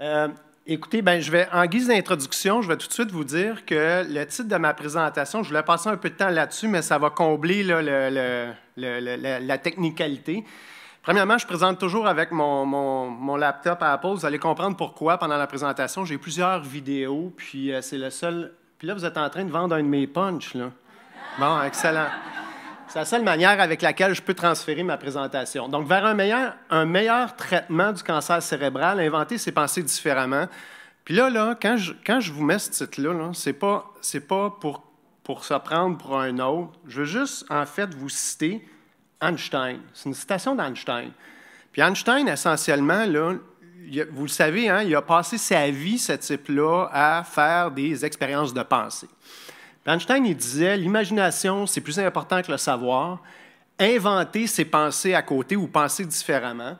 Euh, écoutez, ben, je vais, en guise d'introduction, je vais tout de suite vous dire que le titre de ma présentation, je voulais passer un peu de temps là-dessus, mais ça va combler la technicalité. Premièrement, je présente toujours avec mon, mon, mon, laptop à pause. Vous allez comprendre pourquoi pendant la présentation. J'ai plusieurs vidéos, puis euh, c'est le seul. Puis là, vous êtes en train de vendre un de mes punchs, Bon, excellent. C'est la seule manière avec laquelle je peux transférer ma présentation. Donc, vers un meilleur, un meilleur traitement du cancer cérébral, inventer ses pensées différemment. Puis là, là quand, je, quand je vous mets ce titre-là, -là, ce n'est pas, pour, pour se prendre pour un autre. Je veux juste, en fait, vous citer Einstein. C'est une citation d'Einstein. Puis Einstein, essentiellement, là, vous le savez, hein, il a passé sa vie, ce type-là, à faire des expériences de pensée. Einstein il disait l'imagination, c'est plus important que le savoir. Inventer, c'est penser à côté ou penser différemment.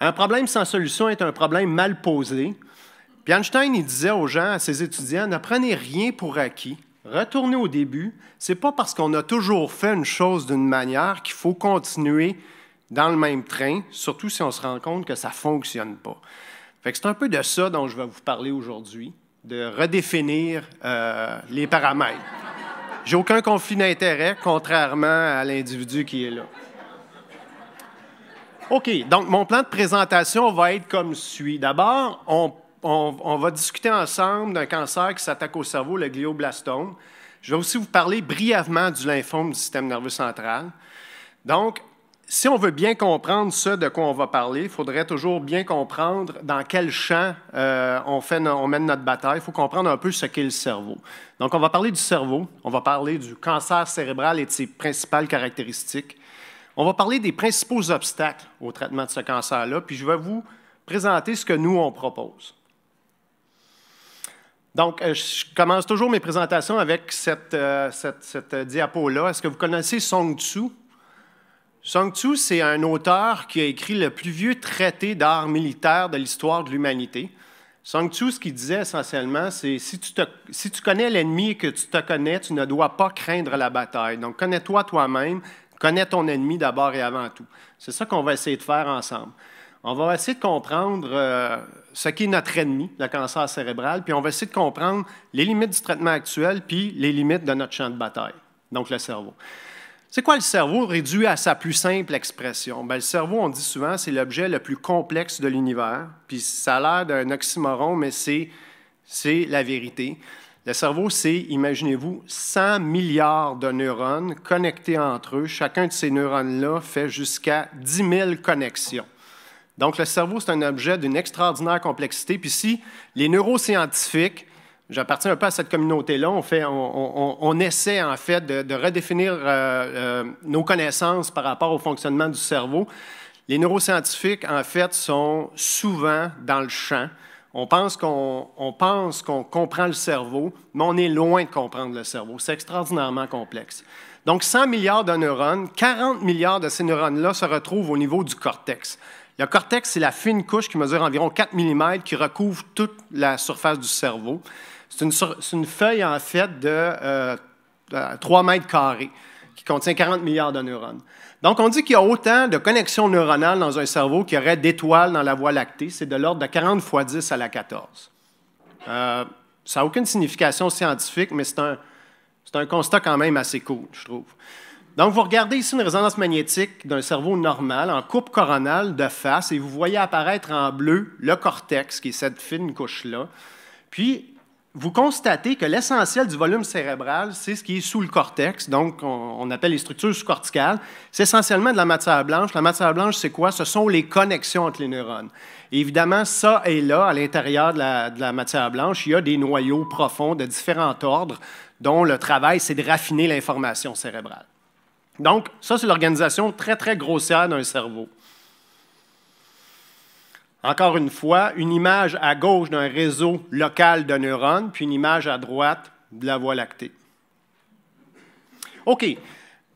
Un problème sans solution est un problème mal posé. Puis Einstein il disait aux gens, à ses étudiants, ne prenez rien pour acquis. Retournez au début. C'est pas parce qu'on a toujours fait une chose d'une manière qu'il faut continuer dans le même train, surtout si on se rend compte que ça fonctionne pas. c'est un peu de ça dont je vais vous parler aujourd'hui de redéfinir euh, les paramètres. J'ai aucun conflit d'intérêt, contrairement à l'individu qui est là. OK, donc mon plan de présentation va être comme suit. D'abord, on, on, va discuter ensemble d'un cancer qui s'attaque au cerveau, le glioblastome. Je vais aussi vous parler brièvement du lymphome du système nerveux central. Donc, si on veut bien comprendre ce de quoi on va parler, il faudrait toujours bien comprendre dans quel champ euh, on, fait, on mène notre bataille. Il faut comprendre un peu ce qu'est le cerveau. Donc, on va parler du cerveau, on va parler du cancer cérébral et de ses principales caractéristiques. On va parler des principaux obstacles au traitement de ce cancer-là, puis je vais vous présenter ce que nous, on propose. Donc, euh, je commence toujours mes présentations avec euh, cette, cette diapo-là. Est-ce que vous connaissez Song Tzu? Song Tzu, c'est un auteur qui a écrit le plus vieux traité d'art militaire de l'histoire de l'humanité. Song Tzu, ce qu'il disait essentiellement, c'est si, tu si tu connais l'ennemi et que tu te connais, tu ne dois pas craindre la bataille. Donc, connais-toi toi-même, connais ton ennemi d'abord et avant tout. C'est ça qu'on va essayer de faire ensemble. On va essayer de comprendre euh, ce qui est notre ennemi, le cancer cérébral, puis on va essayer de comprendre les limites du traitement actuel, puis les limites de notre champ de bataille, donc le cerveau. C'est quoi le cerveau réduit à sa plus simple expression? Bien, le cerveau, on dit souvent, c'est l'objet le plus complexe de l'univers. Puis ça a l'air d'un oxymoron, mais c'est, c'est la vérité. Le cerveau, c'est, imaginez-vous, 100 milliards de neurones connectés entre eux. Chacun de ces neurones-là fait jusqu'à 10 000 connexions. Donc, le cerveau, c'est un objet d'une extraordinaire complexité. Puis si les neuroscientifiques J'appartiens un peu à cette communauté-là. On, fait, on, essaie, en fait, de, redéfinir euh, euh, nos connaissances par rapport au fonctionnement du cerveau. Les neuroscientifiques, en fait, sont souvent dans le champ. On pense qu'on qu'on comprend le cerveau, mais on est loin de comprendre le cerveau. C'est extraordinairement complexe. Donc, 100 milliards de neurones, 40 milliards de ces neurones-là se retrouvent au niveau du cortex. Le cortex, c'est la fine couche qui mesure environ 4 mm qui recouvre toute la surface du cerveau. C'est une, feuille, en fait, de, 3 euh, mètres carrés qui contient 40 milliards de neurones. Donc, on dit qu'il y a autant de connexions neuronales dans un cerveau qu'il y aurait d'étoiles dans la voie lactée. C'est de l'ordre de 40 fois 10 à la 14. Euh, ça n'a aucune signification scientifique, mais c'est un, un, constat quand même assez cool, je trouve. Donc, vous regardez ici une résonance magnétique d'un cerveau normal en coupe coronale de face et vous voyez apparaître en bleu le cortex, qui est cette fine couche-là. Puis, vous constatez que l'essentiel du volume cérébral, c'est ce qui est sous le cortex, donc on, appelle les structures sous-corticales. C'est essentiellement de la matière blanche. La matière blanche, c'est quoi? Ce sont les connexions entre les neurones. évidemment, ça et là, à l'intérieur de, de la matière blanche, il y a des noyaux profonds de différents ordres dont le travail, c'est de raffiner l'information cérébrale. Donc, ça, c'est l'organisation très, très grossière d'un cerveau. Encore une fois, une image à gauche d'un réseau local de neurones, puis une image à droite de la voie lactée. OK.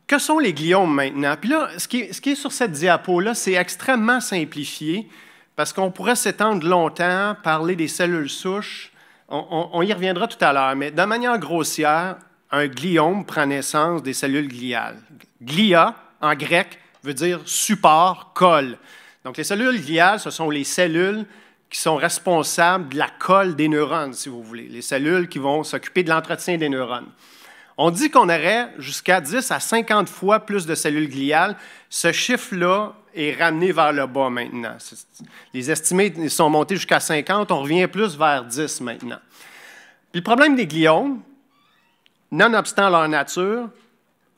Que sont les gliomes maintenant? Puis là, ce qui est, sur cette diapo-là, c'est extrêmement simplifié parce qu'on pourrait s'étendre longtemps, parler des cellules souches. On, on y reviendra tout à l'heure, mais de manière grossière, un gliome prend naissance des cellules gliales. Glia, en grec, veut dire support, colle. Donc, les cellules gliales, ce sont les cellules qui sont responsables de la colle des neurones, si vous voulez, les cellules qui vont s'occuper de l'entretien des neurones. On dit qu'on aurait jusqu'à 10 à 50 fois plus de cellules gliales. Ce chiffre-là est ramené vers le bas maintenant. Les estimés sont montés jusqu'à 50, on revient plus vers 10 maintenant. Puis le problème des gliomes, nonobstant leur nature,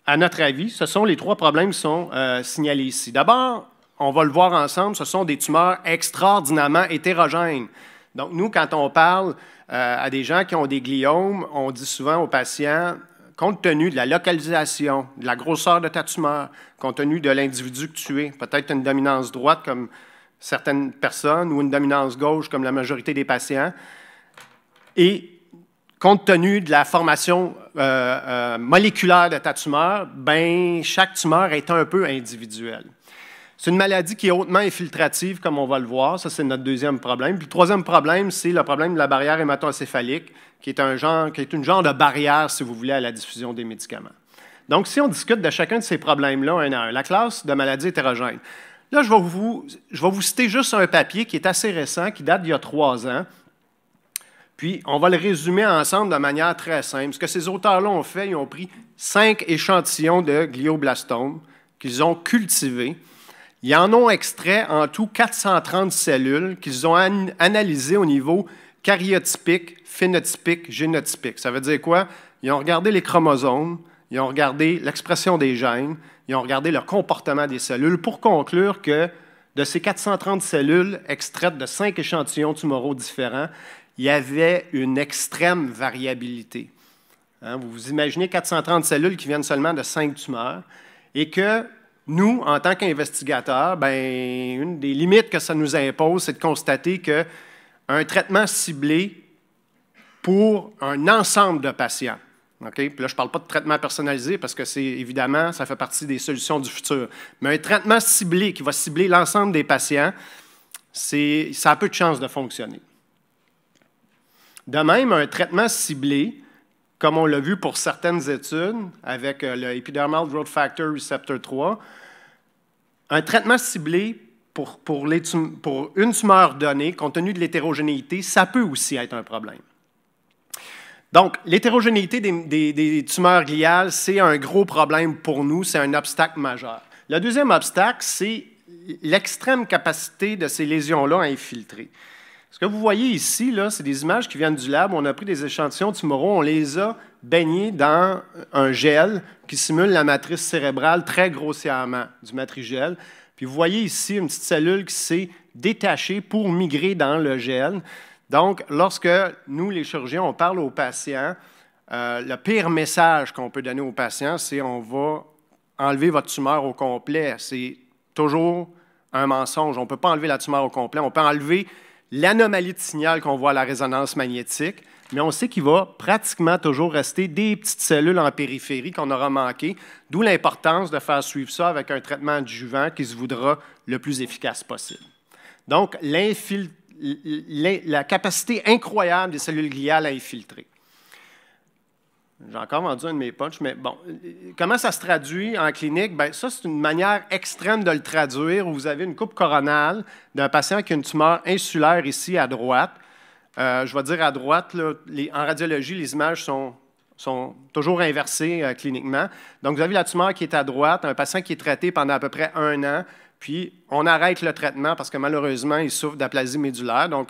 à notre avis, ce sont les trois problèmes qui sont euh, signalés ici. D'abord, on va le voir ensemble, ce sont des tumeurs extraordinairement hétérogènes. Donc, nous, quand on parle euh, à des gens qui ont des gliomes, on dit souvent aux patients, compte tenu de la localisation, de la grosseur de ta tumeur, compte tenu de l'individu que tu es, peut-être une dominance droite comme certaines personnes ou une dominance gauche comme la majorité des patients, et compte tenu de la formation euh, euh, moléculaire de ta tumeur, ben, chaque tumeur est un peu individuelle. C'est une maladie qui est hautement infiltrative, comme on va le voir. Ça, c'est notre deuxième problème. Puis le troisième problème, c'est le problème de la barrière hématoencéphalique, qui est un genre, qui est une genre de barrière, si vous voulez, à la diffusion des médicaments. Donc, si on discute de chacun de ces problèmes-là un à un, la classe de maladies hétérogènes. Là, je vais, vous, citer juste un papier qui est assez récent, qui date d'il y a trois ans. Puis, on va le résumer ensemble de manière très simple. Ce que ces auteurs-là ont fait, ils ont pris cinq échantillons de glioblastome qu'ils ont cultivés ils en ont extrait en tout 430 cellules qu'ils ont analysées au niveau cariotypique, phénotypique, génotypique. Ça veut dire quoi? Ils ont regardé les chromosomes, ils ont regardé l'expression des gènes, ils ont regardé le comportement des cellules pour conclure que de ces 430 cellules extraites de cinq échantillons tumoraux différents, il y avait une extrême variabilité. Hein, vous vous imaginez 430 cellules qui viennent seulement de cinq tumeurs et que nous, en tant qu'investigateurs, ben, une des limites que ça nous impose, c'est de constater qu'un traitement ciblé pour un ensemble de patients, Ok Puis là, je ne parle pas de traitement personnalisé parce que c'est évidemment, ça fait partie des solutions du futur. Mais un traitement ciblé qui va cibler l'ensemble des patients, ça a peu de chances de fonctionner. De même, un traitement ciblé comme on l'a vu pour certaines études avec euh, le Epidermal Growth Factor Receptor 3, un traitement ciblé pour, pour, une tumeur donnée, compte tenu de l'hétérogénéité, ça peut aussi être un problème. Donc, l'hétérogénéité des, des, tumeurs gliales, c'est un gros problème pour nous, c'est un obstacle majeur. Le deuxième obstacle, c'est l'extrême capacité de ces lésions-là à infiltrer. Ce que vous voyez ici, là, c'est des images qui viennent du lab. On a pris des échantillons tumoraux, on les a baignés dans un gel qui simule la matrice cérébrale très grossièrement du matrigel. Puis vous voyez ici une petite cellule qui s'est détachée pour migrer dans le gel. Donc, lorsque nous, les chirurgiens, on parle aux patients, euh, le pire message qu'on peut donner aux patients, c'est on va enlever votre tumeur au complet. C'est toujours un mensonge. On ne peut pas enlever la tumeur au complet. On peut enlever l'anomalie de signal qu'on voit à la résonance magnétique, mais on sait qu'il va pratiquement toujours rester des petites cellules en périphérie qu'on aura manqué, d'où l'importance de faire suivre ça avec un traitement adjuvant qui se voudra le plus efficace possible. Donc, la capacité incroyable des cellules gliales à infiltrer. J'ai encore vendu un de mes poches mais bon. Comment ça se traduit en clinique? Bien, ça, c'est une manière extrême de le traduire où vous avez une coupe coronale d'un patient qui a une tumeur insulaire ici à droite. Euh, je vais dire à droite, en radiologie, les images sont, sont toujours inversées euh, cliniquement. Donc, vous avez la tumeur qui est à droite, un patient qui est traité pendant à peu près un an, puis on arrête le traitement parce que malheureusement, il souffre d'aplasie médulaire. Donc,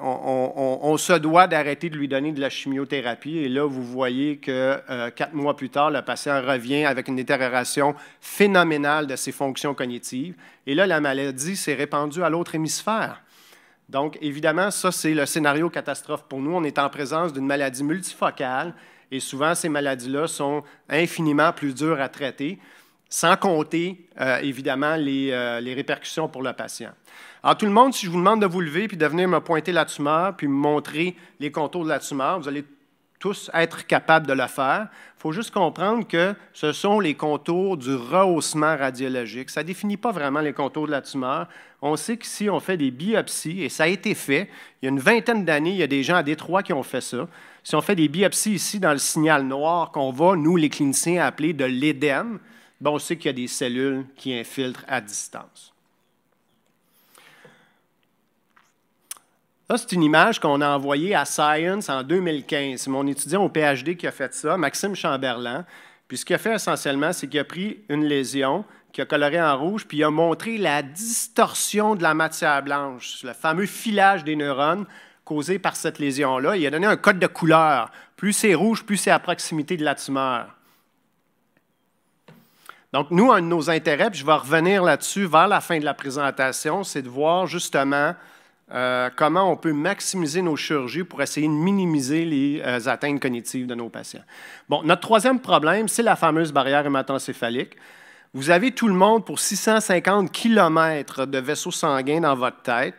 on, se doit d'arrêter de lui donner de la chimiothérapie. Et là, vous voyez que euh, quatre mois plus tard, le patient revient avec une détérioration phénoménale de ses fonctions cognitives. Et là, la maladie s'est répandue à l'autre hémisphère. Donc, évidemment, ça, c'est le scénario catastrophe pour nous. On est en présence d'une maladie multifocale et souvent, ces maladies-là sont infiniment plus dures à traiter, sans compter, euh, évidemment, euh, les répercussions pour le patient. Alors, tout le monde, si je vous demande de vous lever puis de venir me pointer la tumeur puis me montrer les contours de la tumeur, vous allez tous être capables de le faire. Il faut juste comprendre que ce sont les contours du rehaussement radiologique. Ça ne définit pas vraiment les contours de la tumeur. On sait que si on fait des biopsies, et ça a été fait, il y a une vingtaine d'années, il y a des gens à Détroit qui ont fait ça. Si on fait des biopsies ici dans le signal noir qu'on va, nous, les cliniciens, appeler de l'édème, ben, on sait qu'il y a des cellules qui infiltrent à distance. Ça, c'est une image qu'on a envoyée à Science en 2015. C'est mon étudiant au PhD qui a fait ça, Maxime Chamberlain. Puis ce qu'il a fait essentiellement, c'est qu'il a pris une lésion qui a coloré en rouge, puis il a montré la distorsion de la matière blanche, le fameux filage des neurones causé par cette lésion-là. Il a donné un code de couleur. Plus c'est rouge, plus c'est à proximité de la tumeur. Donc, nous, un de nos intérêts, puis je vais revenir là-dessus vers la fin de la présentation, c'est de voir justement euh, comment on peut maximiser nos chirurgies pour essayer de minimiser les euh, atteintes cognitives de nos patients. Bon, notre troisième problème, c'est la fameuse barrière hématocéphalique. Vous avez tout le monde pour 650 km de vaisseaux sanguins dans votre tête.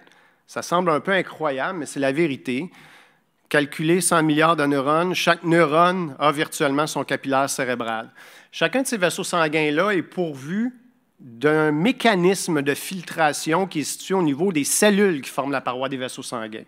Ça semble un peu incroyable, mais c'est la vérité. Calculer 100 milliards de neurones, chaque neurone a virtuellement son capillaire cérébral. Chacun de ces vaisseaux sanguins-là est pourvu d'un mécanisme de filtration qui est situé au niveau des cellules qui forment la paroi des vaisseaux sanguins.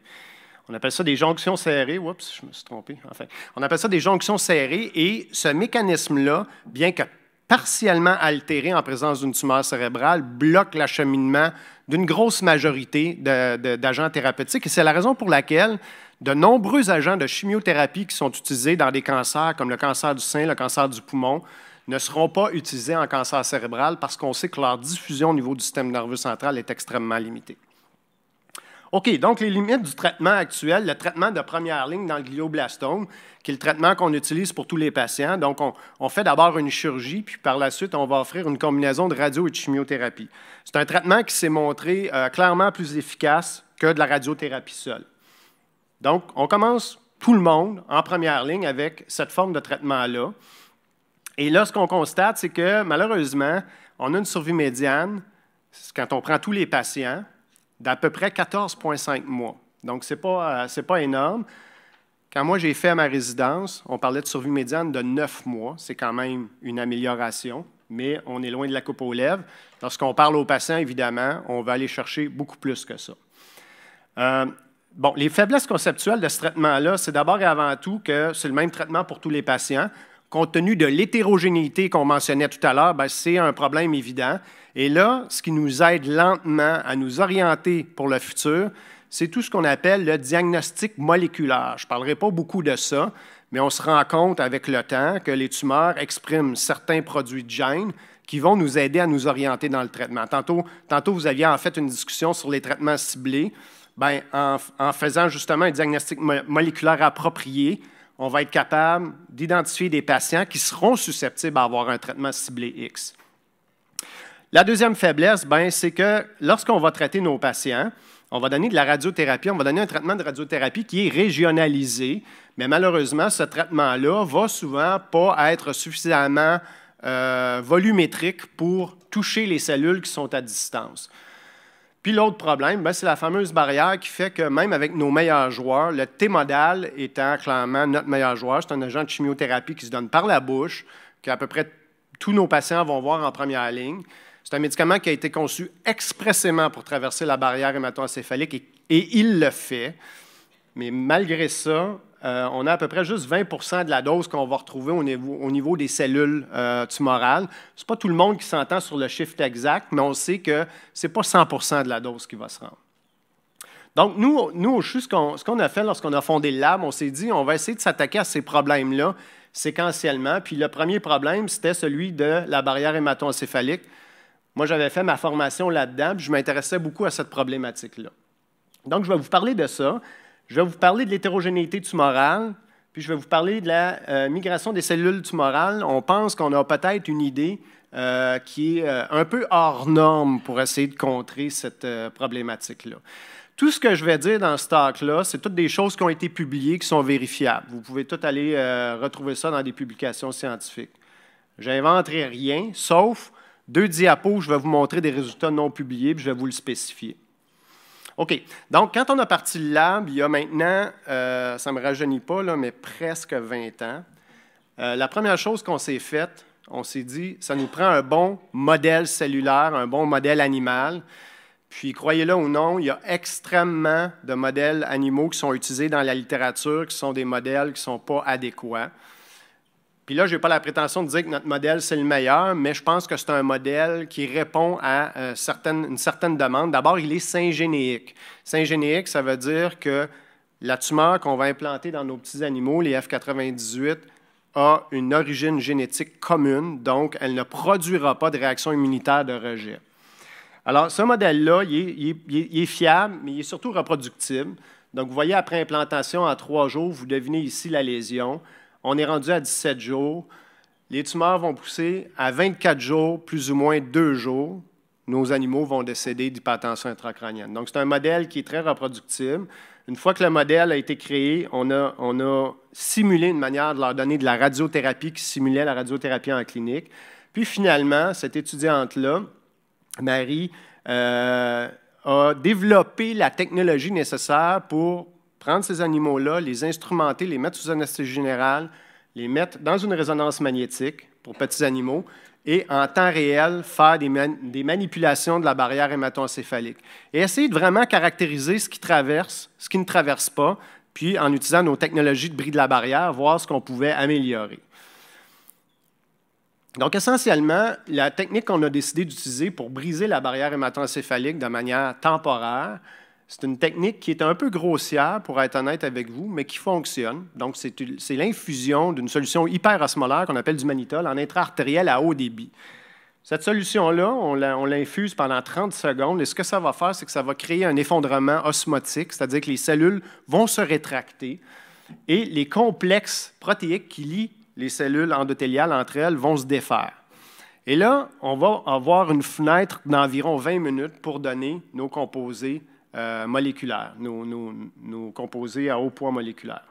On appelle ça des jonctions serrées. Oups, je me suis trompé. Enfin, on appelle ça des jonctions serrées et ce mécanisme-là, bien que partiellement altéré en présence d'une tumeur cérébrale, bloque l'acheminement d'une grosse majorité d'agents thérapeutiques. Et c'est la raison pour laquelle de nombreux agents de chimiothérapie qui sont utilisés dans des cancers comme le cancer du sein, le cancer du poumon, ne seront pas utilisés en cancer cérébral parce qu'on sait que leur diffusion au niveau du système nerveux central est extrêmement limitée. OK, donc les limites du traitement actuel, le traitement de première ligne dans le glioblastome, qui est le traitement qu'on utilise pour tous les patients. Donc, on, fait d'abord une chirurgie, puis par la suite, on va offrir une combinaison de radio et de chimiothérapie. C'est un traitement qui s'est montré euh, clairement plus efficace que de la radiothérapie seule. Donc, on commence tout le monde en première ligne avec cette forme de traitement-là. Et là, ce qu'on constate, c'est que malheureusement, on a une survie médiane, quand on prend tous les patients, d'à peu près 14,5 mois. Donc, ce n'est euh, pas, énorme. Quand moi, j'ai fait ma résidence, on parlait de survie médiane de 9 mois. C'est quand même une amélioration, mais on est loin de la coupe aux lèvres. Lorsqu'on parle aux patients, évidemment, on va aller chercher beaucoup plus que ça. Euh, bon, les faiblesses conceptuelles de ce traitement-là, c'est d'abord et avant tout que c'est le même traitement pour tous les patients compte tenu de l'hétérogénéité qu'on mentionnait tout à l'heure, ben, c'est un problème évident. Et là, ce qui nous aide lentement à nous orienter pour le futur, c'est tout ce qu'on appelle le diagnostic moléculaire. Je ne parlerai pas beaucoup de ça, mais on se rend compte avec le temps que les tumeurs expriment certains produits de gènes qui vont nous aider à nous orienter dans le traitement. Tantôt, tantôt vous aviez en fait une discussion sur les traitements ciblés. Bien, en, faisant justement un diagnostic moléculaire approprié, on va être capable d'identifier des patients qui seront susceptibles à avoir un traitement ciblé X. La deuxième faiblesse, ben, c'est que lorsqu'on va traiter nos patients, on va donner de la radiothérapie, on va donner un traitement de radiothérapie qui est régionalisé, mais malheureusement, ce traitement-là va souvent pas être suffisamment euh, volumétrique pour toucher les cellules qui sont à distance. Puis l'autre problème, ben, c'est la fameuse barrière qui fait que même avec nos meilleurs joueurs, le T-modal étant clairement notre meilleur joueur, c'est un agent de chimiothérapie qui se donne par la bouche, à peu près tous nos patients vont voir en première ligne. C'est un médicament qui a été conçu expressément pour traverser la barrière hémato-encéphalique et il le fait. Mais malgré ça, euh, on a à peu près juste 20 de la dose qu'on va retrouver au niveau, des cellules euh, tumorales. Ce n'est pas tout le monde qui s'entend sur le chiffre exact, mais on sait que ce n'est pas 100 de la dose qui va se rendre. Donc, nous, nous au ce qu'on a fait lorsqu'on a fondé le lab, on s'est dit, on va essayer de s'attaquer à ces problèmes-là séquentiellement. Puis le premier problème, c'était celui de la barrière hémato-encéphalique. Moi, j'avais fait ma formation là-dedans, je m'intéressais beaucoup à cette problématique-là. Donc, je vais vous parler de ça. Je vais vous parler de l'hétérogénéité tumorale, puis je vais vous parler de la euh, migration des cellules tumorales. On pense qu'on a peut-être une idée euh, qui est euh, un peu hors norme pour essayer de contrer cette problématique-là. Tout ce que je vais dire dans ce talk-là, c'est toutes des choses qui ont été publiées, qui sont vérifiables. Vous pouvez tout aller retrouver ça dans des publications scientifiques. J'inventerai rien, sauf deux diapos où je vais vous montrer des résultats non publiés, puis je vais vous le spécifier. OK. Donc, quand on a parti le lab, il y a maintenant, euh, ça ne me rajeunit pas, là, mais presque 20 ans, euh, la première chose qu'on s'est faite, on s'est dit, ça nous prend un bon modèle cellulaire, un bon modèle animal. Puis, croyez-le ou non, il y a extrêmement de modèles animaux qui sont utilisés dans la littérature, qui sont des modèles qui ne sont pas adéquats. Puis là, je n'ai pas la prétention de dire que notre modèle, c'est le meilleur, mais je pense que c'est un modèle qui répond à euh, une certaine demande. D'abord, il est syngénéique. Syngénéique, ça veut dire que la tumeur qu'on va implanter dans nos petits animaux, les F98, a une origine génétique commune, donc elle ne produira pas de réaction immunitaire de rejet. Alors, ce modèle-là, il, il est fiable, mais il est surtout reproductible. Donc, vous voyez, après implantation, à trois jours, vous devinez ici la lésion. On est rendu à 17 jours. Les tumeurs vont pousser à 24 jours, plus ou moins deux jours. Nos animaux vont décéder d'hypertension intracrânienne. Donc, c'est un modèle qui est très reproductible. Une fois que le modèle a été créé, on a, simulé une manière de leur donner de la radiothérapie qui simulait la radiothérapie en clinique. Puis finalement, cette étudiante-là, Marie, euh, a développé la technologie nécessaire pour prendre ces animaux-là, les instrumenter, les mettre sous anesthésie générale, les mettre dans une résonance magnétique pour petits animaux et en temps réel faire des, manipulations de la barrière hématoencéphalique. Et essayer de vraiment caractériser ce qui traverse, ce qui ne traverse pas, puis en utilisant nos technologies de bris de la barrière, voir ce qu'on pouvait améliorer. Donc, essentiellement, la technique qu'on a décidé d'utiliser pour briser la barrière hématoencéphalique de manière temporaire, c'est une technique qui est un peu grossière, pour être honnête avec vous, mais qui fonctionne. Donc, c'est l'infusion d'une solution hyperosmolaire qu'on appelle du mannitol en intra-artériel à haut débit. Cette solution-là, on l'infuse pendant 30 secondes et ce que ça va faire, c'est que ça va créer un effondrement osmotique, c'est-à-dire que les cellules vont se rétracter et les complexes protéiques qui lient les cellules endothéliales entre elles vont se défaire. Et là, on va avoir une fenêtre d'environ 20 minutes pour donner nos composés euh, moléculaire, nos, composés à haut poids moléculaire.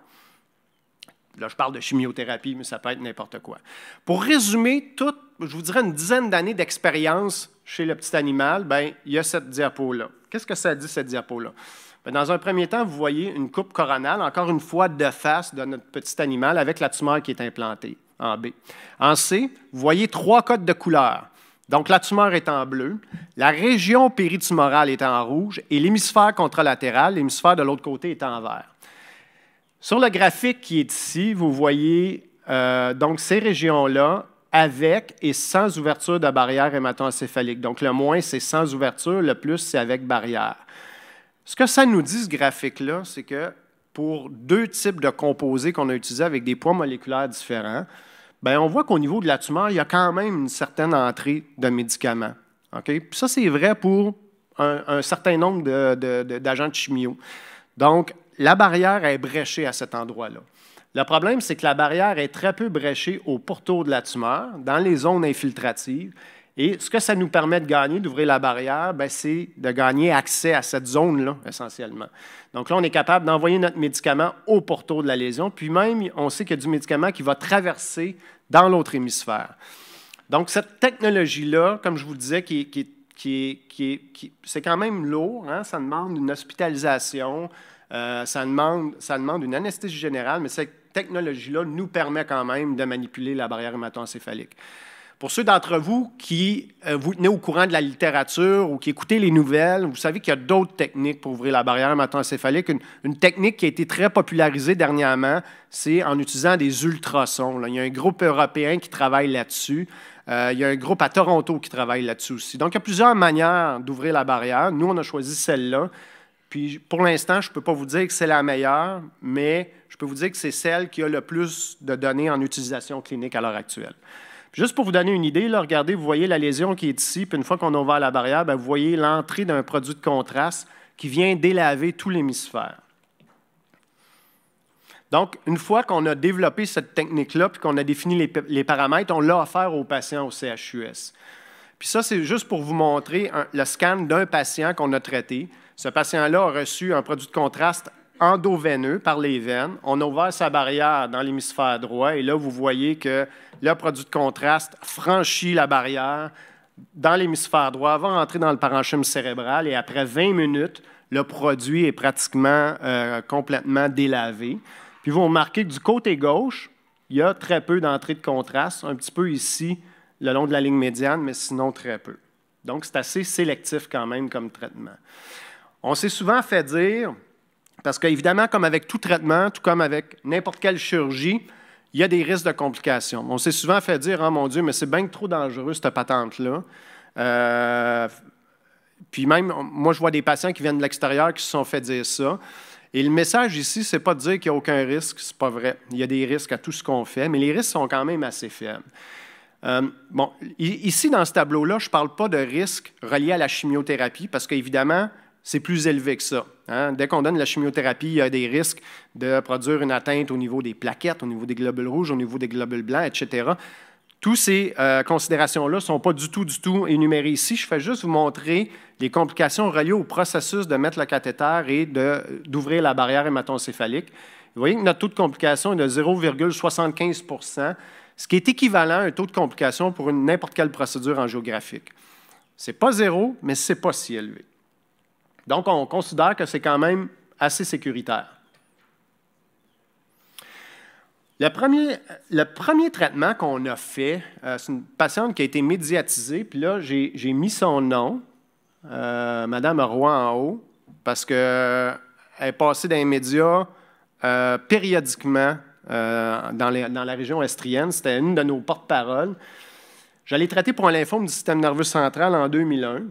Là, je parle de chimiothérapie, mais ça peut être n'importe quoi. Pour résumer, toute, je vous dirais une dizaine d'années d'expérience chez le petit animal, ben, il y a cette diapo-là. Qu'est-ce que ça dit, cette diapo-là? Ben, dans un premier temps, vous voyez une coupe coronale, encore une fois de face de notre petit animal avec la tumeur qui est implantée en B. En C, vous voyez trois codes de couleur. Donc, la tumeur est en bleu, la région péritumorale est en rouge et l'hémisphère contralatéral, l'hémisphère de l'autre côté, est en vert. Sur le graphique qui est ici, vous voyez euh, donc ces régions-là avec et sans ouverture de barrière hémato-encéphalique. Donc, le moins, c'est sans ouverture, le plus, c'est avec barrière. Ce que ça nous dit, ce graphique-là, c'est que pour deux types de composés qu'on a utilisés avec des poids moléculaires différents, ben, on voit qu'au niveau de la tumeur, il y a quand même une certaine entrée de médicaments. ça, c'est vrai pour un, certain nombre d'agents de, chimio. Donc, la barrière est bréchée à cet endroit-là. Le problème, c'est que la barrière est très peu bréchée au pourtour de la tumeur, dans les zones infiltratives, et ce que ça nous permet de gagner, d'ouvrir la barrière, ben, c'est de gagner accès à cette zone-là, essentiellement. Donc là, on est capable d'envoyer notre médicament au pourtour de la lésion, puis même, on sait qu'il y a du médicament qui va traverser dans l'autre hémisphère. Donc, cette technologie-là, comme je vous le disais, c'est quand même lourd, hein? ça demande une hospitalisation, euh, ça, demande, une anesthésie générale, mais cette technologie-là nous permet quand même de manipuler la barrière hématoencéphalique. Pour ceux d'entre vous qui euh, vous tenez au courant de la littérature ou qui écoutez les nouvelles, vous savez qu'il y a d'autres techniques pour ouvrir la barrière c'est Une, une technique qui a été très popularisée dernièrement, c'est en utilisant des ultrasons. Il y a un groupe européen qui travaille là-dessus. Euh, il y a un groupe à Toronto qui travaille là-dessus aussi. Donc, il y a plusieurs manières d'ouvrir la barrière. Nous, on a choisi celle-là. Puis, pour l'instant, je ne peux pas vous dire que c'est la meilleure, mais je peux vous dire que c'est celle qui a le plus de données en utilisation clinique à l'heure actuelle. Juste pour vous donner une idée, là, regardez, vous voyez la lésion qui est ici, puis une fois qu'on a ouvert la barrière, ben, vous voyez l'entrée d'un produit de contraste qui vient délaver tout l'hémisphère. Donc, une fois qu'on a développé cette technique-là, puis qu'on a défini les, paramètres, on l'a offert aux patients au CHUS. Puis ça, c'est juste pour vous montrer le scan d'un patient qu'on a traité. Ce patient-là a reçu un produit de contraste endoveineux par les veines. On a ouvert sa barrière dans l'hémisphère droit et là, vous voyez que le produit de contraste franchit la barrière dans l'hémisphère droit, va entrer dans le parenchyme cérébral et après 20 minutes, le produit est pratiquement euh, complètement délavé. Puis vous remarquez que du côté gauche, il y a très peu d'entrée de contraste, un petit peu ici, le long de la ligne médiane, mais sinon très peu. Donc, c'est assez sélectif quand même comme traitement. On s'est souvent fait dire, parce qu'évidemment, comme avec tout traitement, tout comme avec n'importe quelle chirurgie, il y a des risques de complications. On s'est souvent fait dire, oh mon Dieu, mais c'est bien trop dangereux, cette patente-là. Euh, puis même, moi, je vois des patients qui viennent de l'extérieur qui se sont fait dire ça. Et le message ici, c'est pas de dire qu'il n'y a aucun risque, c'est pas vrai. Il y a des risques à tout ce qu'on fait, mais les risques sont quand même assez faibles. Euh, bon, ici, dans ce tableau-là, je ne parle pas de risques reliés à la chimiothérapie, parce qu'évidemment, c'est plus élevé que ça. Hein? Dès qu'on donne la chimiothérapie, il y a des risques de produire une atteinte au niveau des plaquettes, au niveau des globules rouges, au niveau des globules blancs, etc. Toutes ces euh, considérations-là ne sont pas du tout, du tout énumérées ici. Je fais juste vous montrer les complications reliées au processus de mettre le cathéter et d'ouvrir la barrière hématoencéphalique. Vous voyez que notre taux de complication est de 0,75 ce qui est équivalent à un taux de complication pour n'importe quelle procédure angiographique. Ce n'est pas zéro, mais ce n'est pas si élevé. Donc, on considère que c'est quand même assez sécuritaire. Le premier, traitement qu'on a fait, euh, c'est une patiente qui a été médiatisée, puis là, j'ai mis son nom, euh, Madame Roy en haut, parce qu'elle euh, est passée dans les médias périodiquement dans, dans, la région estrienne. C'était une de nos porte-paroles. J'allais traiter pour un lymphome du système nerveux central en 2001.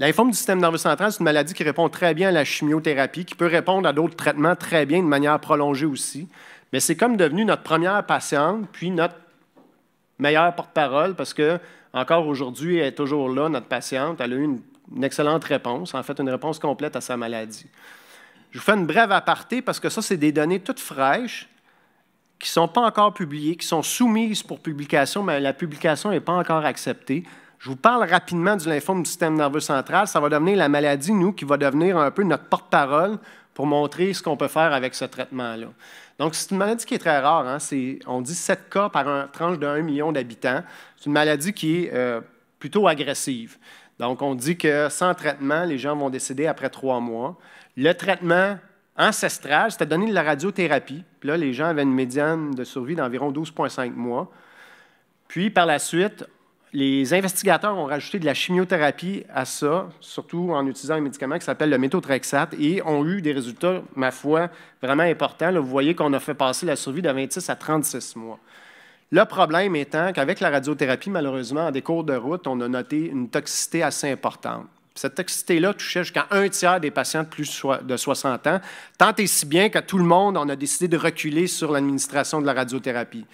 L'informe du système nerveux central, c'est une maladie qui répond très bien à la chimiothérapie, qui peut répondre à d'autres traitements très bien de manière prolongée aussi. Mais c'est comme devenu notre première patiente, puis notre meilleure porte-parole, parce que encore aujourd'hui, elle est toujours là, notre patiente. Elle a eu une, une excellente réponse, en fait, une réponse complète à sa maladie. Je vous fais une brève aparté parce que ça, c'est des données toutes fraîches qui ne sont pas encore publiées, qui sont soumises pour publication, mais la publication n'est pas encore acceptée. Je vous parle rapidement du lymphome du système nerveux central. Ça va devenir la maladie, nous, qui va devenir un peu notre porte-parole pour montrer ce qu'on peut faire avec ce traitement-là. Donc, c'est une maladie qui est très rare. Hein. on dit 7 cas par tranche de 1 million d'habitants. C'est une maladie qui est euh, plutôt agressive. Donc, on dit que sans traitement, les gens vont décéder après trois mois. Le traitement ancestral, c'était donné de la radiothérapie. là, les gens avaient une médiane de survie d'environ 12,5 mois. Puis, par la suite, les investigateurs ont rajouté de la chimiothérapie à ça, surtout en utilisant un médicament qui s'appelle le méthotrexate, et ont eu des résultats, ma foi, vraiment importants. vous voyez qu'on a fait passer la survie de 26 à 36 mois. Le problème étant qu'avec la radiothérapie, malheureusement, en cours de route, on a noté une toxicité assez importante. Cette toxicité-là touchait jusqu'à un tiers des patients de plus de 60 ans, tant et si bien que tout le monde, on a décidé de reculer sur l'administration de la radiothérapie.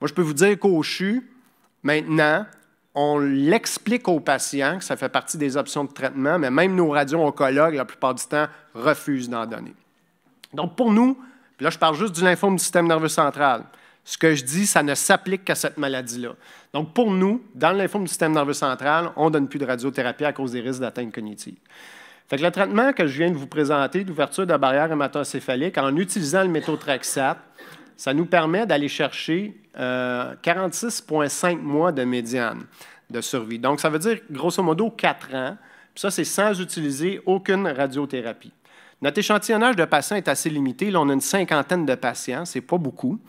Moi, je peux vous dire qu'au CHU, maintenant, on l'explique aux patients que ça fait partie des options de traitement, mais même nos radio-oncologues, la plupart du temps, refusent d'en donner. Donc, pour nous, là, je parle juste du lymphome du système nerveux central. Ce que je dis, ça ne s'applique qu'à cette maladie-là. Donc, pour nous, dans le lymphome du système nerveux central, on ne donne plus de radiothérapie à cause des risques d'atteinte cognitive. Fait le traitement que je viens de vous présenter d'ouverture de la barrière hématocéphalique en utilisant le méthotrexate, ça nous permet d'aller chercher 46,5 euh, mois de médiane de survie. Donc, ça veut dire grosso modo 4 ans. ça, c'est sans utiliser aucune radiothérapie. Notre échantillonnage de patients est assez limité. Là, on a une cinquantaine de patients, c'est pas beaucoup.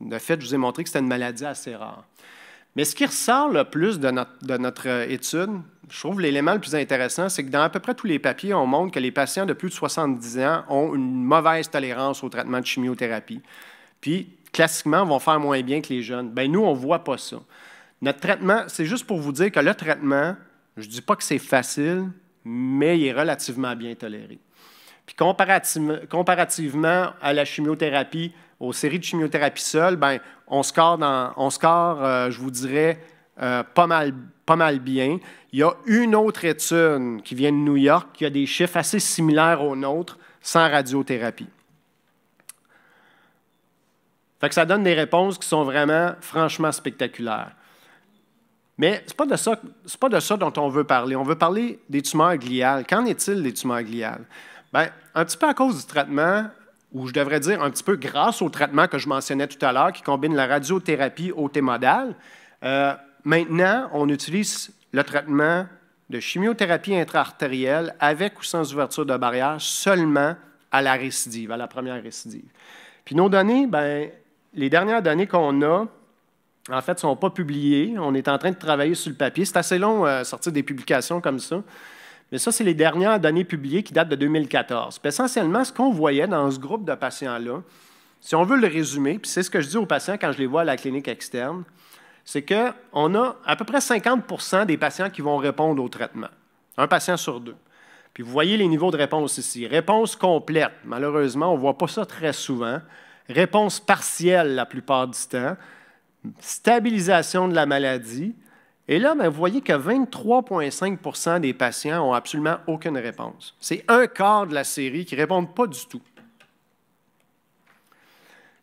De fait, je vous ai montré que c'était une maladie assez rare. Mais ce qui ressort le plus de notre euh, étude, je trouve l'élément le plus intéressant, c'est que dans à peu près tous les papiers, on montre que les patients de plus de 70 ans ont une mauvaise tolérance au traitement de chimiothérapie puis classiquement vont faire moins bien que les jeunes. Ben nous, on ne voit pas ça. Notre traitement, c'est juste pour vous dire que le traitement, je ne dis pas que c'est facile, mais il est relativement bien toléré. Puis comparativement à la chimiothérapie, aux séries de chimiothérapie seules, ben, on score, dans, on score euh, je vous dirais, euh, pas, mal, pas mal bien. Il y a une autre étude qui vient de New York qui a des chiffres assez similaires aux nôtres sans radiothérapie. Fait que ça donne des réponses qui sont vraiment franchement spectaculaires. Mais ce n'est pas, de ça, pas de ça dont on veut parler. On veut parler des tumeurs gliales. Qu'en est-il des tumeurs gliales? Bien, un petit peu à cause du traitement, ou je devrais dire un petit peu grâce au traitement que je mentionnais tout à l'heure, qui combine la radiothérapie au euh, maintenant, on utilise le traitement de chimiothérapie intra-artérielle avec ou sans ouverture de barrière seulement à la récidive, à la première récidive. Puis nos données, ben, les dernières données qu'on a, en fait, ne sont pas publiées. On est en train de travailler sur le papier. C'est assez long à euh, sortir des publications comme ça. Mais ça, c'est les dernières données publiées qui datent de 2014. essentiellement, ce qu'on voyait dans ce groupe de patients-là, si on veut le résumer, puis c'est ce que je dis aux patients quand je les vois à la clinique externe, c'est qu'on a à peu près 50 des patients qui vont répondre au traitement. Un patient sur deux. Puis vous voyez les niveaux de réponse ici. Réponse complète. Malheureusement, on ne voit pas ça très souvent réponse partielle la plupart du temps, stabilisation de la maladie. Et là, ben, vous voyez que 23,5 des patients n'ont absolument aucune réponse. C'est un quart de la série qui ne répondent pas du tout.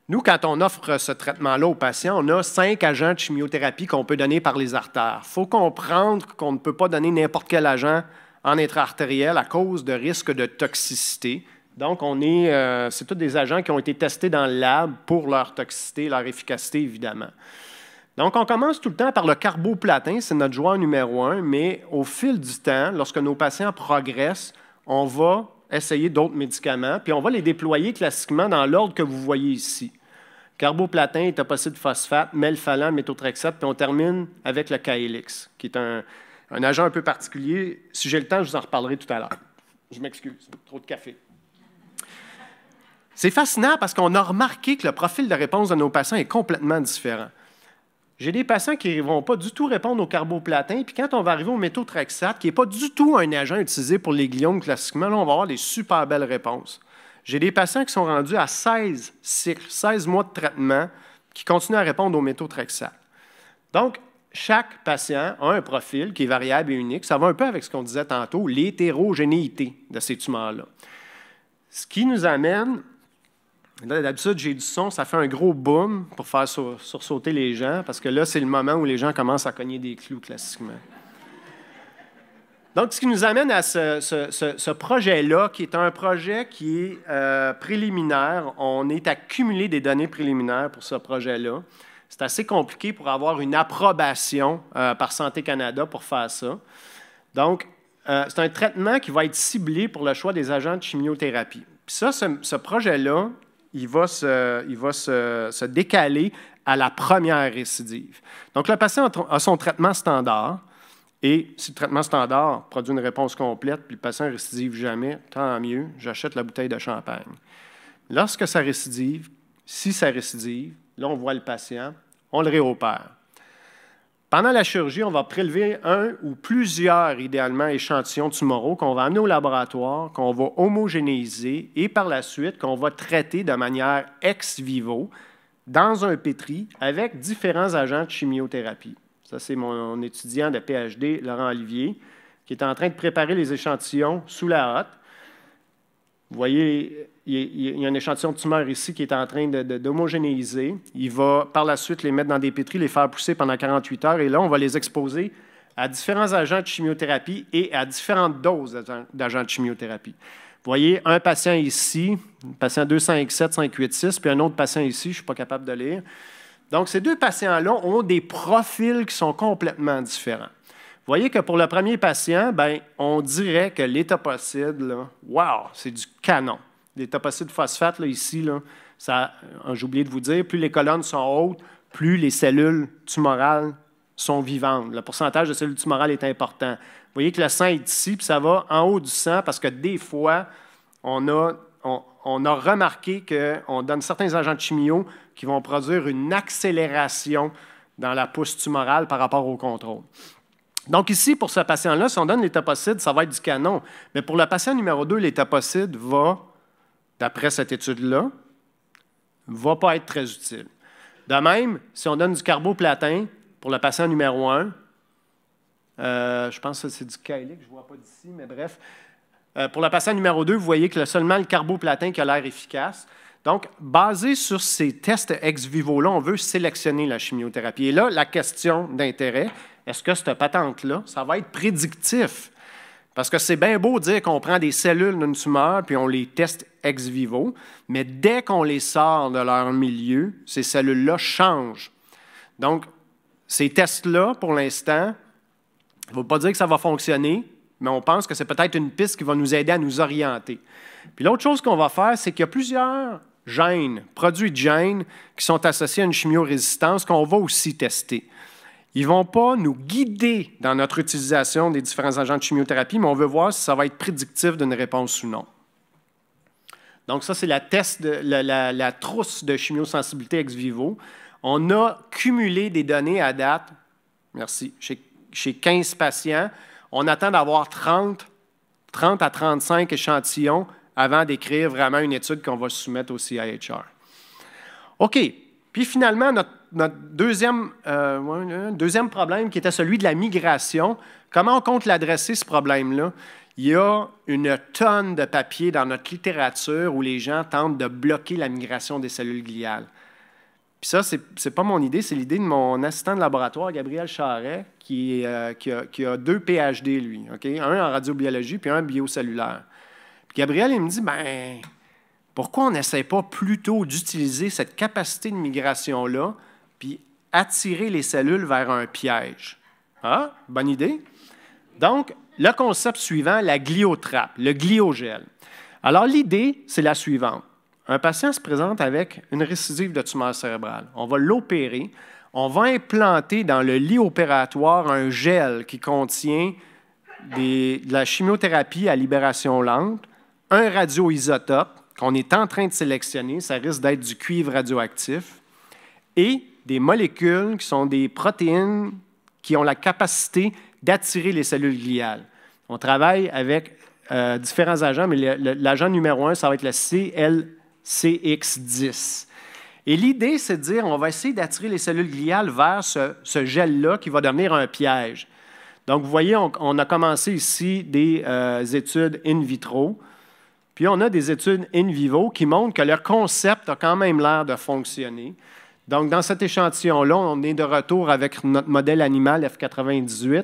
Nous, quand on offre ce traitement-là aux patients, on a cinq agents de chimiothérapie qu'on peut donner par les artères. Il faut comprendre qu'on ne peut pas donner n'importe quel agent en intra-artériel à cause de risques de toxicité. Donc, on est, euh, c'est tous des agents qui ont été testés dans le lab pour leur toxicité, leur efficacité, évidemment. Donc, on commence tout le temps par le carboplatin, c'est notre joueur numéro un, mais au fil du temps, lorsque nos patients progressent, on va essayer d'autres médicaments, puis on va les déployer classiquement dans l'ordre que vous voyez ici. Carboplatin, de phosphate, melphalan, méthotrexate, puis on termine avec le KLX, qui est un agent un peu particulier. Si j'ai le temps, je vous en reparlerai tout à l'heure. Je m'excuse, trop de café. C'est fascinant parce qu'on a remarqué que le profil de réponse de nos patients est complètement différent. J'ai des patients qui ne vont pas du tout répondre au carboplatin, puis quand on va arriver au méthotrexate, qui n'est pas du tout un agent utilisé pour les gliomes classiquement, là, on va avoir des super belles réponses. J'ai des patients qui sont rendus à 16 cycles, 16 mois de traitement, qui continuent à répondre au méthotrexate. Donc, chaque patient a un profil qui est variable et unique. Ça va un peu avec ce qu'on disait tantôt, l'hétérogénéité de ces tumeurs-là. Ce qui nous amène D'habitude, j'ai du son, ça fait un gros boom pour faire sursauter les gens, parce que là, c'est le moment où les gens commencent à cogner des clous classiquement. Donc, ce qui nous amène à ce, projet-là, qui est un projet qui est euh, préliminaire. On est accumulé des données préliminaires pour ce projet-là. C'est assez compliqué pour avoir une approbation euh, par Santé Canada pour faire ça. Donc, euh, c'est un traitement qui va être ciblé pour le choix des agents de chimiothérapie. Puis ça, ce, projet-là, il va, se, décaler à la première récidive. Donc, le patient a son traitement standard, et si le traitement standard produit une réponse complète, puis le patient récidive jamais, tant mieux, j'achète la bouteille de champagne. Lorsque ça récidive, si ça récidive, là, on voit le patient, on le réopère. Pendant la chirurgie, on va prélever un ou plusieurs, idéalement, échantillons tumoraux qu'on va amener au laboratoire, qu'on va homogénéiser et par la suite qu'on va traiter de manière ex vivo dans un pétri avec différents agents de chimiothérapie. Ça, c'est mon étudiant de PhD, Laurent Olivier, qui est en train de préparer les échantillons sous la hotte vous voyez, il y a un échantillon de tumeur ici qui est en train d'homogénéiser. il va par la suite les mettre dans des pétries, les faire pousser pendant 48 heures, et là, on va les exposer à différents agents de chimiothérapie et à différentes doses d'agents de chimiothérapie. Vous voyez, un patient ici, patient 257, 586, puis un autre patient ici, je ne suis pas capable de lire. Donc, ces deux patients-là ont des profils qui sont complètement différents. Vous voyez que pour le premier patient, ben, on dirait que l'etoposide, c'est du canon. L'étapocide phosphate, là, ici, euh, j'ai oublié de vous dire, plus les colonnes sont hautes, plus les cellules tumorales sont vivantes. Le pourcentage de cellules tumorales est important. Vous voyez que le sang est ici, puis ça va en haut du sang, parce que des fois, on a, a remarqué qu'on donne certains agents de chimio qui vont produire une accélération dans la pousse tumorale par rapport au contrôle. Donc ici, pour ce patient-là, si on donne l'étapocide, ça va être du canon. Mais pour le patient numéro 2, l'étapocide va, d'après cette étude-là, va pas être très utile. De même, si on donne du carboplatin pour le patient numéro 1, euh, je pense que c'est du que je ne vois pas d'ici, mais bref. Euh, pour le patient numéro 2, vous voyez que seulement le carboplatin qui a l'air efficace. Donc, basé sur ces tests ex vivo-là, on veut sélectionner la chimiothérapie. Et là, la question d'intérêt, est-ce que cette patente-là, ça va être prédictif? Parce que c'est bien beau de dire qu'on prend des cellules d'une tumeur puis on les teste ex vivo, mais dès qu'on les sort de leur milieu, ces cellules-là changent. Donc, ces tests-là, pour l'instant, ne veut pas dire que ça va fonctionner, mais on pense que c'est peut-être une piste qui va nous aider à nous orienter. Puis l'autre chose qu'on va faire, c'est qu'il y a plusieurs gènes, produits de gènes qui sont associés à une chimiorésistance qu'on va aussi tester. Ils ne vont pas nous guider dans notre utilisation des différents agents de chimiothérapie, mais on veut voir si ça va être prédictif d'une réponse ou non. Donc, ça, c'est la, trousse de chimiosensibilité ex vivo. On a cumulé des données à date, merci, chez, 15 patients. On attend d'avoir 30 à 35 échantillons avant d'écrire vraiment une étude qu'on va soumettre au CIHR. OK. Puis finalement, notre, deuxième, euh, deuxième problème qui était celui de la migration, comment on compte l'adresser, ce problème-là? Il y a une tonne de papiers dans notre littérature où les gens tentent de bloquer la migration des cellules gliales. Puis ça, ce n'est pas mon idée, c'est l'idée de mon assistant de laboratoire, Gabriel Charret, qui, euh, a, deux PhD, lui, un en radiobiologie puis un en biocellulaire. Gabriel, il me dit, ben, pourquoi on n'essaie pas plutôt d'utiliser cette capacité de migration-là, puis attirer les cellules vers un piège? hein bonne idée. Donc, le concept suivant, la gliotrappe, le gliogel. Alors, l'idée, c'est la suivante. Un patient se présente avec une récidive de tumeur cérébrale. On va l'opérer. On va implanter dans le lit opératoire un gel qui contient de la chimiothérapie à libération lente un radioisotope qu'on est en train de sélectionner, ça risque d'être du cuivre radioactif, et des molécules qui sont des protéines qui ont la capacité d'attirer les cellules gliales. On travaille avec euh, différents agents, mais l'agent numéro un, ça va être le CLCX10. Et l'idée, c'est de dire, on va essayer d'attirer les cellules gliales vers ce, gel-là qui va devenir un piège. Donc, vous voyez, on, a commencé ici des euh, études in vitro. Puis on a des études in vivo qui montrent que leur concept a quand même l'air de fonctionner. Donc, dans cet échantillon-là, on est de retour avec notre modèle animal F98.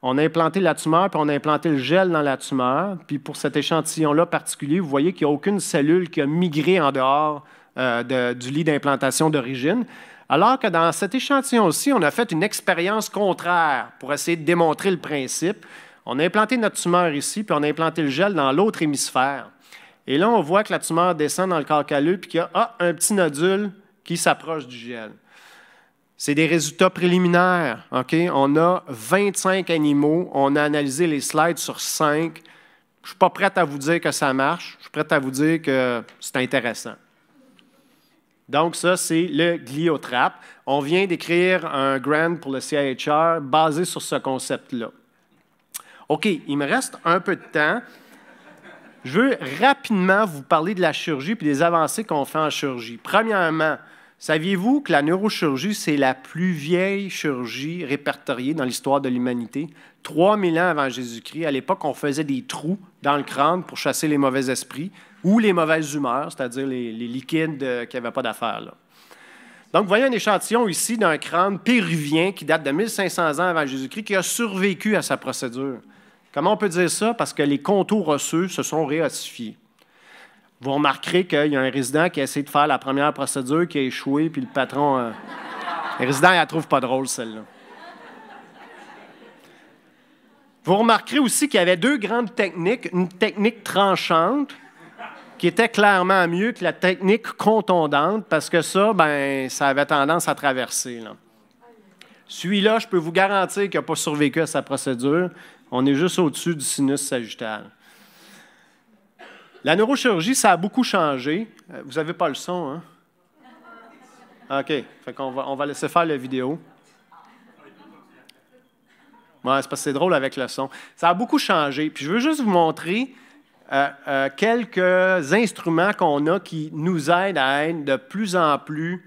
On a implanté la tumeur, puis on a implanté le gel dans la tumeur. Puis pour cet échantillon-là particulier, vous voyez qu'il n'y a aucune cellule qui a migré en dehors euh, du lit d'implantation d'origine. Alors que dans cet échantillon-ci, on a fait une expérience contraire pour essayer de démontrer le principe. On a implanté notre tumeur ici, puis on a implanté le gel dans l'autre hémisphère. Et là, on voit que la tumeur descend dans le corps et puis qu'il y a ah, un petit nodule qui s'approche du gel. C'est des résultats préliminaires. On a 25 animaux. On a analysé les slides sur 5. Je ne suis pas prête à vous dire que ça marche. Je suis prête à vous dire que c'est intéressant. Donc, ça, c'est le gliotrap. On vient d'écrire un grant pour le CIHR basé sur ce concept-là. OK, il me reste un peu de temps. Je veux rapidement vous parler de la chirurgie et des avancées qu'on fait en chirurgie. Premièrement, saviez-vous que la neurochirurgie, c'est la plus vieille chirurgie répertoriée dans l'histoire de l'humanité? 3000 ans avant Jésus-Christ, à l'époque, on faisait des trous dans le crâne pour chasser les mauvais esprits ou les mauvaises humeurs, c'est-à-dire les, les, liquides euh, qui n'avaient pas d'affaires. Donc, voyez un échantillon ici d'un crâne péruvien qui date de 1500 ans avant Jésus-Christ, qui a survécu à sa procédure. Comment on peut dire ça? Parce que les contours osseux se sont réossifiés. Vous remarquerez qu'il y a un résident qui a essayé de faire la première procédure, qui a échoué, puis le patron. Euh, le résident, il la trouve pas drôle, celle-là. Vous remarquerez aussi qu'il y avait deux grandes techniques. Une technique tranchante, qui était clairement mieux que la technique contondante, parce que ça, ben, ça avait tendance à traverser. Celui-là, je peux vous garantir qu'il n'a pas survécu à sa procédure, on est juste au-dessus du sinus sagittal. La neurochirurgie, ça a beaucoup changé. Euh, vous n'avez pas le son, hein? OK. Fait qu'on on va laisser faire la vidéo. Moi, c'est parce que c'est drôle avec le son. Ça a beaucoup changé. Puis je veux juste vous montrer euh, euh, quelques instruments qu'on a qui nous aident à être de plus en plus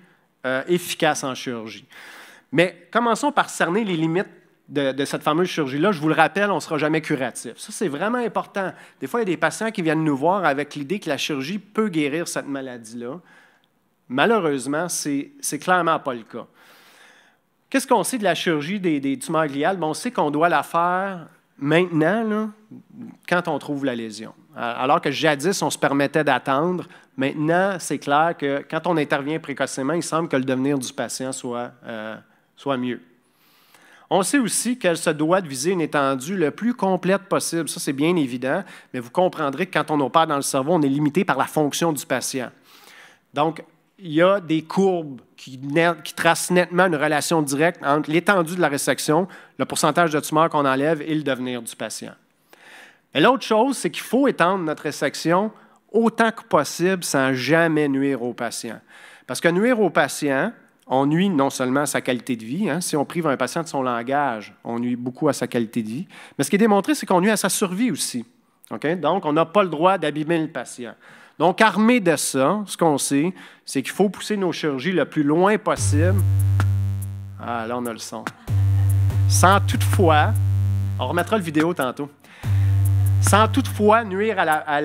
efficaces en chirurgie. Mais commençons par cerner les limites de, cette fameuse chirurgie-là, je vous le rappelle, on ne sera jamais curatif. Ça, c'est vraiment important. Des fois, il y a des patients qui viennent nous voir avec l'idée que la chirurgie peut guérir cette maladie-là. Malheureusement, c'est clairement pas le cas. Qu'est-ce qu'on sait de la chirurgie des, tumeurs gliales? on sait qu'on doit la faire maintenant, quand on trouve la lésion. Alors que jadis, on se permettait d'attendre. Maintenant, c'est clair que quand on intervient précocement, il semble que le devenir du patient soit euh, mieux. On sait aussi qu'elle se doit de viser une étendue le plus complète possible. Ça, c'est bien évident, mais vous comprendrez que quand on opère dans le cerveau, on est limité par la fonction du patient. Donc, il y a des courbes qui, tracent nettement une relation directe entre l'étendue de la résection, le pourcentage de tumeur qu'on enlève et le devenir du patient. Et l'autre chose, c'est qu'il faut étendre notre résection autant que possible sans jamais nuire au patient. Parce que nuire au patient, on nuit non seulement à sa qualité de vie, hein, si on prive un patient de son langage, on nuit beaucoup à sa qualité de vie, mais ce qui est démontré, c'est qu'on nuit à sa survie aussi. Donc, on n'a pas le droit d'abîmer le patient. Donc, armé de ça, ce qu'on sait, c'est qu'il faut pousser nos chirurgies le plus loin possible. Ah, là, on a le son. Sans toutefois, on remettra le vidéo tantôt, sans toutefois nuire à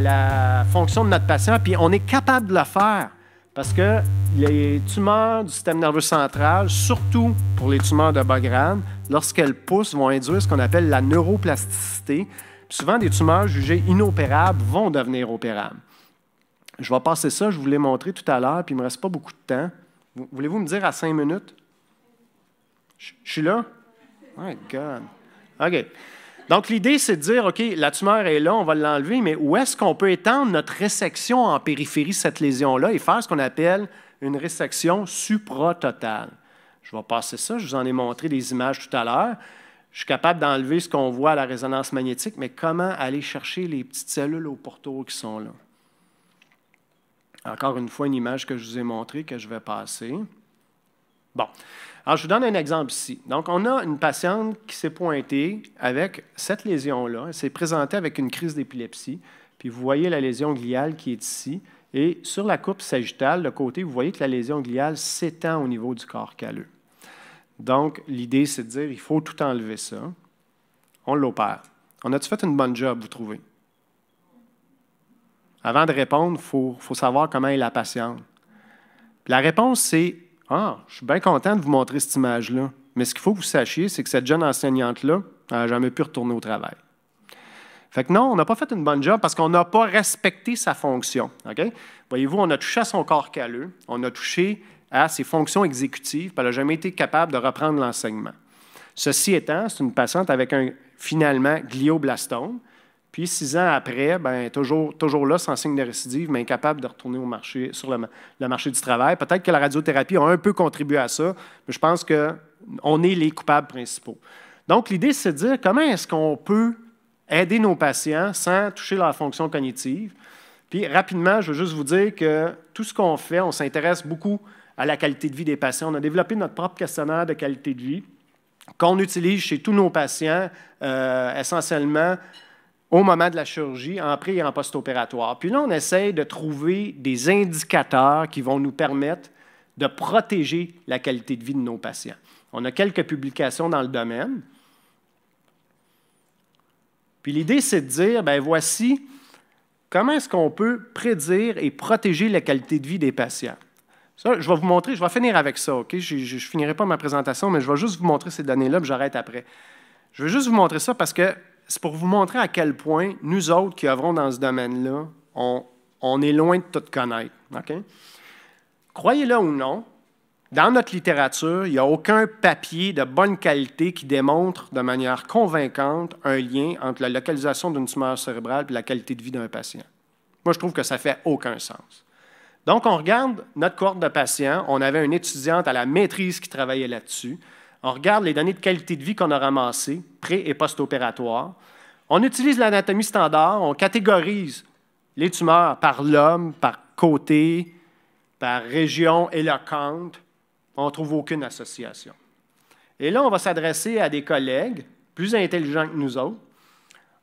la fonction de notre patient, puis on est capable de le faire. Parce que les tumeurs du système nerveux central, surtout pour les tumeurs de bas grade, lorsqu'elles poussent, vont induire ce qu'on appelle la neuroplasticité. souvent, des tumeurs jugées inopérables vont devenir opérables. Je vais passer ça, je vous l'ai montré tout à l'heure, puis il ne me reste pas beaucoup de temps. Voulez-vous me dire à cinq minutes? Je suis là? My God. OK. Donc, l'idée, c'est de dire, OK, la tumeur est là, on va l'enlever, mais où est-ce qu'on peut étendre notre résection en périphérie cette lésion-là et faire ce qu'on appelle une résection supratotale? Je vais passer ça, je vous en ai montré des images tout à l'heure. Je suis capable d'enlever ce qu'on voit à la résonance magnétique, mais comment aller chercher les petites cellules au pourtour qui sont là? Encore une fois, une image que je vous ai montrée, que je vais passer. Bon. Alors, je vous donne un exemple ici. Donc, on a une patiente qui s'est pointée avec cette lésion-là. Elle s'est présentée avec une crise d'épilepsie. Puis, vous voyez la lésion gliale qui est ici. Et sur la coupe sagittale, le côté, vous voyez que la lésion gliale s'étend au niveau du corps calleux. Donc, l'idée, c'est de dire il faut tout enlever ça. On l'opère. On a-tu fait une bonne job, vous trouvez? Avant de répondre, il faut, faut, savoir comment est la patiente. La réponse, c'est ah, je suis bien content de vous montrer cette image-là. Mais ce qu'il faut que vous sachiez, c'est que cette jeune enseignante-là n'a jamais pu retourner au travail. Fait que non, on n'a pas fait une bonne job parce qu'on n'a pas respecté sa fonction. Voyez-vous, on a touché à son corps calleux, on a touché à ses fonctions exécutives, puis elle n'a jamais été capable de reprendre l'enseignement. Ceci étant, c'est une patiente avec un finalement glioblastome, puis six ans après, ben, toujours, toujours là, sans signe de récidive, mais incapable de retourner au marché, sur le, marché du travail. Peut-être que la radiothérapie a un peu contribué à ça, mais je pense qu'on est les coupables principaux. Donc, l'idée, c'est de dire comment est-ce qu'on peut aider nos patients sans toucher leur fonction cognitive. Puis rapidement, je veux juste vous dire que tout ce qu'on fait, on s'intéresse beaucoup à la qualité de vie des patients. On a développé notre propre questionnaire de qualité de vie qu'on utilise chez tous nos patients, euh, essentiellement au moment de la chirurgie, en pré et en post-opératoire. Puis là, on essaie de trouver des indicateurs qui vont nous permettre de protéger la qualité de vie de nos patients. On a quelques publications dans le domaine. Puis l'idée, c'est de dire, ben voici comment est-ce qu'on peut prédire et protéger la qualité de vie des patients. Ça, je vais vous montrer, je vais finir avec ça, OK? Je ne finirai pas ma présentation, mais je vais juste vous montrer ces données-là, puis j'arrête après. Je vais juste vous montrer ça parce que c'est pour vous montrer à quel point nous autres qui œuvrons dans ce domaine-là, on, est loin de tout connaître. Croyez-le ou non, dans notre littérature, il n'y a aucun papier de bonne qualité qui démontre de manière convaincante un lien entre la localisation d'une tumeur cérébrale et la qualité de vie d'un patient. Moi, je trouve que ça fait aucun sens. Donc, on regarde notre cohorte de patients. On avait une étudiante à la maîtrise qui travaillait là-dessus on regarde les données de qualité de vie qu'on a ramassées, pré- et post-opératoire. On utilise l'anatomie standard, on catégorise les tumeurs par l'homme, par côté, par région et éloquente. On ne trouve aucune association. Et là, on va s'adresser à des collègues plus intelligents que nous autres,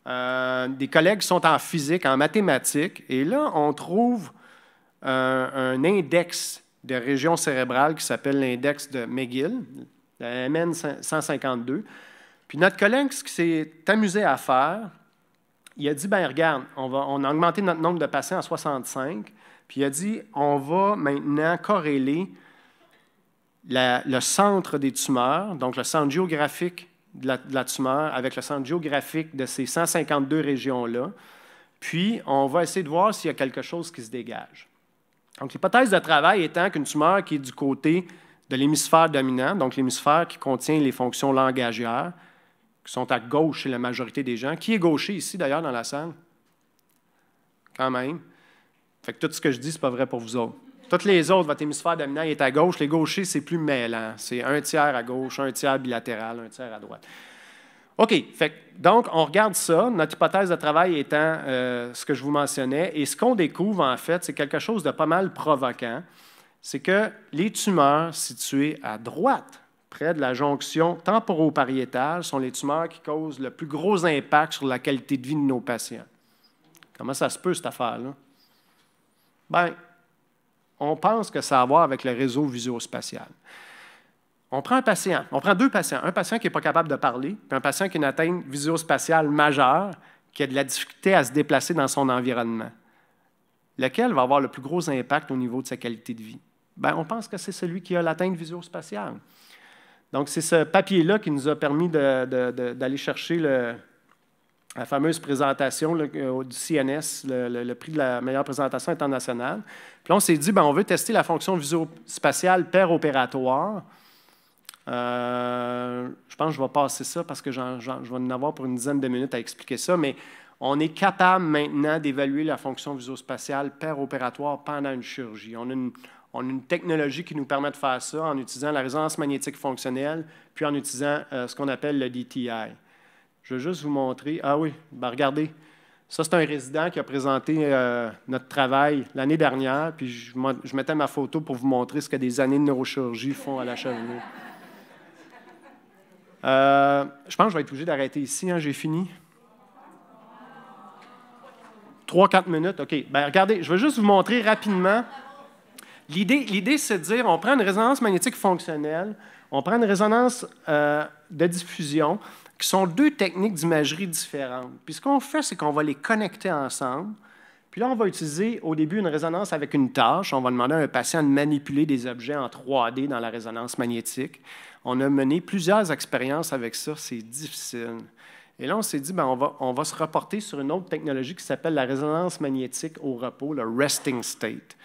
euh, des collègues qui sont en physique, en mathématiques, et là, on trouve euh, un index de région cérébrale qui s'appelle l'index de McGill, la MN 152. Puis notre collègue, ce qu'il s'est amusé à faire, il a dit, ben regarde, on, a augmenté notre nombre de patients à 65, puis il a dit, on va maintenant corréler le centre des tumeurs, donc le centre géographique de la tumeur avec le centre géographique de ces 152 régions-là, puis on va essayer de voir s'il y a quelque chose qui se dégage. Donc l'hypothèse de travail étant qu'une tumeur qui est du côté de l'hémisphère dominant, donc l'hémisphère qui contient les fonctions langagières, qui sont à gauche chez la majorité des gens. Qui est gaucher ici, d'ailleurs, dans la salle? Quand même. Fait que tout ce que je dis, c'est pas vrai pour vous autres. Toutes les autres, votre hémisphère dominant est à gauche. Les gauchers, c'est plus mêlant. C'est un tiers à gauche, un tiers bilatéral, un tiers à droite. OK. Fait donc, on regarde ça. Notre hypothèse de travail étant euh, ce que je vous mentionnais. Et ce qu'on découvre, en fait, c'est quelque chose de pas mal provoquant c'est que les tumeurs situées à droite, près de la jonction temporo-pariétale, sont les tumeurs qui causent le plus gros impact sur la qualité de vie de nos patients. Comment ça se peut, cette affaire-là? Bien, on pense que ça a à voir avec le réseau visuospatial. On prend un patient, on prend deux patients, un patient qui n'est pas capable de parler, puis un patient qui a une atteinte visuospatiale majeure, qui a de la difficulté à se déplacer dans son environnement. Lequel va avoir le plus gros impact au niveau de sa qualité de vie? Bien, on pense que c'est celui qui a l'atteinte spatiale Donc, c'est ce papier-là qui nous a permis d'aller chercher la fameuse présentation du CNS, le, prix de la meilleure présentation internationale. Puis on s'est dit, bien, on veut tester la fonction spatiale per opératoire. Euh, je pense que je vais passer ça parce que je vais en avoir pour une dizaine de minutes à expliquer ça, mais on est capable maintenant d'évaluer la fonction spatiale per opératoire pendant une chirurgie. On a une, on a une technologie qui nous permet de faire ça en utilisant la résonance magnétique fonctionnelle, puis en utilisant euh, ce qu'on appelle le DTI. Je veux juste vous montrer. Ah oui, ben regardez. Ça, c'est un résident qui a présenté euh, notre travail l'année dernière, puis je, mettais ma photo pour vous montrer ce que des années de neurochirurgie font à la chevelure. Euh, je pense que je vais être obligé d'arrêter ici, hein, j'ai fini. Trois, quatre minutes, OK. Ben, regardez, je vais juste vous montrer rapidement L'idée, c'est de dire, on prend une résonance magnétique fonctionnelle, on prend une résonance euh, de diffusion, qui sont deux techniques d'imagerie différentes. Puis ce qu'on fait, c'est qu'on va les connecter ensemble. Puis là, on va utiliser au début une résonance avec une tâche. On va demander à un patient de manipuler des objets en 3D dans la résonance magnétique. On a mené plusieurs expériences avec ça. C'est difficile. Et là, on s'est dit, ben, on, va, on va se reporter sur une autre technologie qui s'appelle la résonance magnétique au repos, le resting state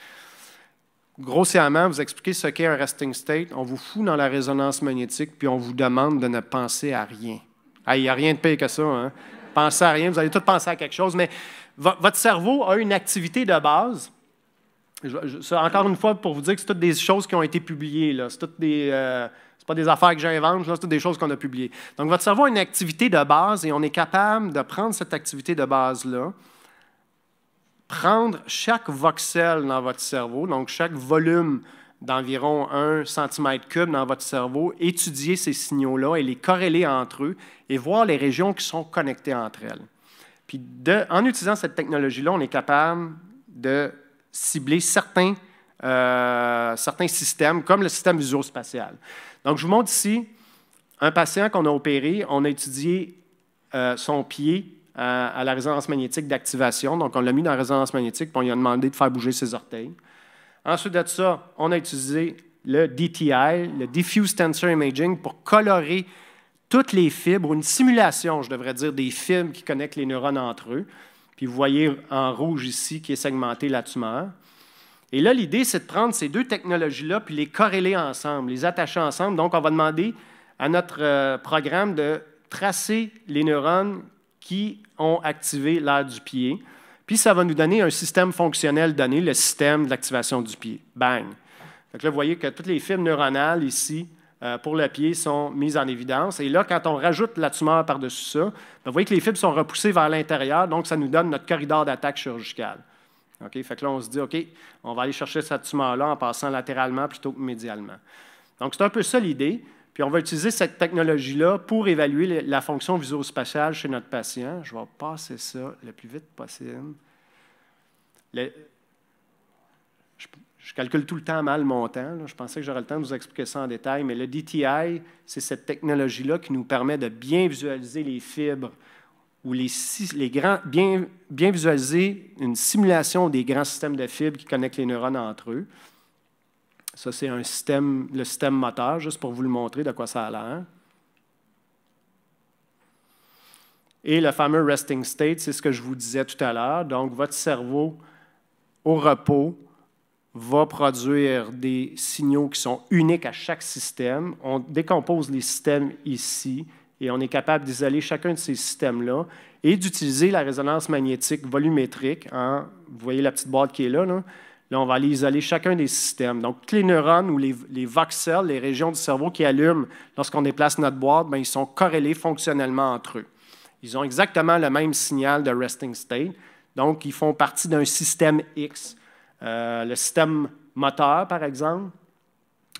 grossièrement, vous expliquez ce qu'est un resting state, on vous fout dans la résonance magnétique, puis on vous demande de ne penser à rien. Ah, il n'y a rien de pire que ça. Hein? Pensez à rien, vous allez tout penser à quelque chose, mais votre cerveau a une activité de base. encore une fois, pour vous dire que c'est toutes des choses qui ont été publiées. Ce ne euh, pas des affaires que j'invente, c'est toutes des choses qu'on a publiées. Donc, votre cerveau a une activité de base et on est capable de prendre cette activité de base-là, prendre chaque voxel dans votre cerveau, donc chaque volume d'environ 1 cm3 dans votre cerveau, étudier ces signaux-là et les corréler entre eux et voir les régions qui sont connectées entre elles. Puis en utilisant cette technologie-là, on est capable de cibler euh, certains, systèmes, comme le système visuospatial. Donc, je vous montre ici un patient qu'on a opéré. On a étudié euh, son pied à, la résonance magnétique d'activation. Donc, on l'a mis dans la résonance magnétique, puis on lui a demandé de faire bouger ses orteils. Ensuite de ça, on a utilisé le DTI, le Diffuse Tensor Imaging, pour colorer toutes les fibres, une simulation, je devrais dire, des fibres qui connectent les neurones entre eux. Puis vous voyez en rouge ici qui est segmenté la tumeur. Et là, l'idée, c'est de prendre ces deux technologies-là puis les corréler ensemble, les attacher ensemble. Donc, on va demander à notre euh, programme de tracer les neurones qui ont activé l'air du pied. Puis ça va nous donner un système fonctionnel donné, le système d'activation du pied. Bang! Donc là, vous voyez que toutes les fibres neuronales ici euh, pour le pied sont mises en évidence. Et là, quand on rajoute la tumeur par-dessus ça, ben, vous voyez que les fibres sont repoussées vers l'intérieur, donc ça nous donne notre corridor d'attaque chirurgicale. OK? Fait que là, on se dit, OK, on va aller chercher cette tumeur-là en passant latéralement plutôt que médialement. Donc, c'est un peu ça l'idée. Puis on va utiliser cette technologie-là pour évaluer la fonction visuospatiale chez notre patient. Je vais passer ça le plus vite possible. Je, calcule tout le temps mal mon temps. Je pensais que j'aurais le temps de vous expliquer ça en détail, mais le DTI, c'est cette technologie-là qui nous permet de bien visualiser les fibres ou bien visualiser une simulation des grands systèmes de fibres qui connectent les neurones entre eux. Ça, c'est le système moteur, juste pour vous le montrer de quoi ça a l'air. Et le fameux resting state, c'est ce que je vous disais tout à l'heure. Donc, votre cerveau au repos va produire des signaux qui sont uniques à chaque système. On décompose les systèmes ici et on est capable d'isoler chacun de ces systèmes-là et d'utiliser la résonance magnétique volumétrique. Vous voyez la petite boîte qui est là, là? Là, on va aller isoler chacun des systèmes. Donc, tous les neurones ou les, les voxels, les régions du cerveau qui allument lorsqu'on déplace notre boîte, bien, ils sont corrélés fonctionnellement entre eux. Ils ont exactement le même signal de resting state. Donc, ils font partie d'un système X. Euh, le système moteur, par exemple,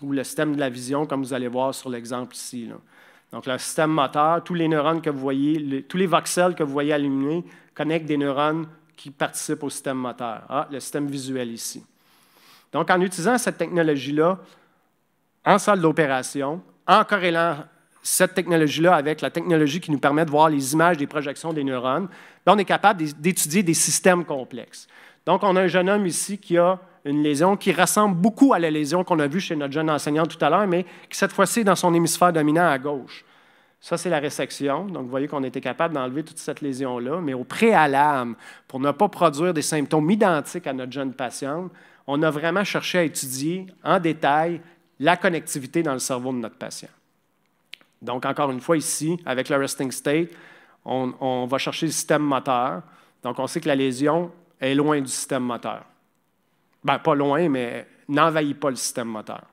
ou le système de la vision, comme vous allez voir sur l'exemple ici. Donc, le système moteur, tous les neurones que vous voyez, tous les voxels que vous voyez allumés connectent des neurones qui participent au système moteur. Ah, le système visuel ici. Donc, en utilisant cette technologie-là en salle d'opération, en corrélant cette technologie-là avec la technologie qui nous permet de voir les images des projections des neurones, ben, on est capable d'étudier des systèmes complexes. Donc, on a un jeune homme ici qui a une lésion qui ressemble beaucoup à la lésion qu'on a vue chez notre jeune enseignant tout à l'heure, mais qui cette fois-ci est dans son hémisphère dominant à gauche. Ça, c'est la résection. Donc, vous voyez qu'on était capable d'enlever toute cette lésion-là, mais au préalable, pour ne pas produire des symptômes identiques à notre jeune patiente, on a vraiment cherché à étudier en détail la connectivité dans le cerveau de notre patient. Donc, encore une fois, ici, avec le resting state, on, va chercher le système moteur. Donc, on sait que la lésion est loin du système moteur. Bien, pas loin, mais n'envahit pas le système moteur.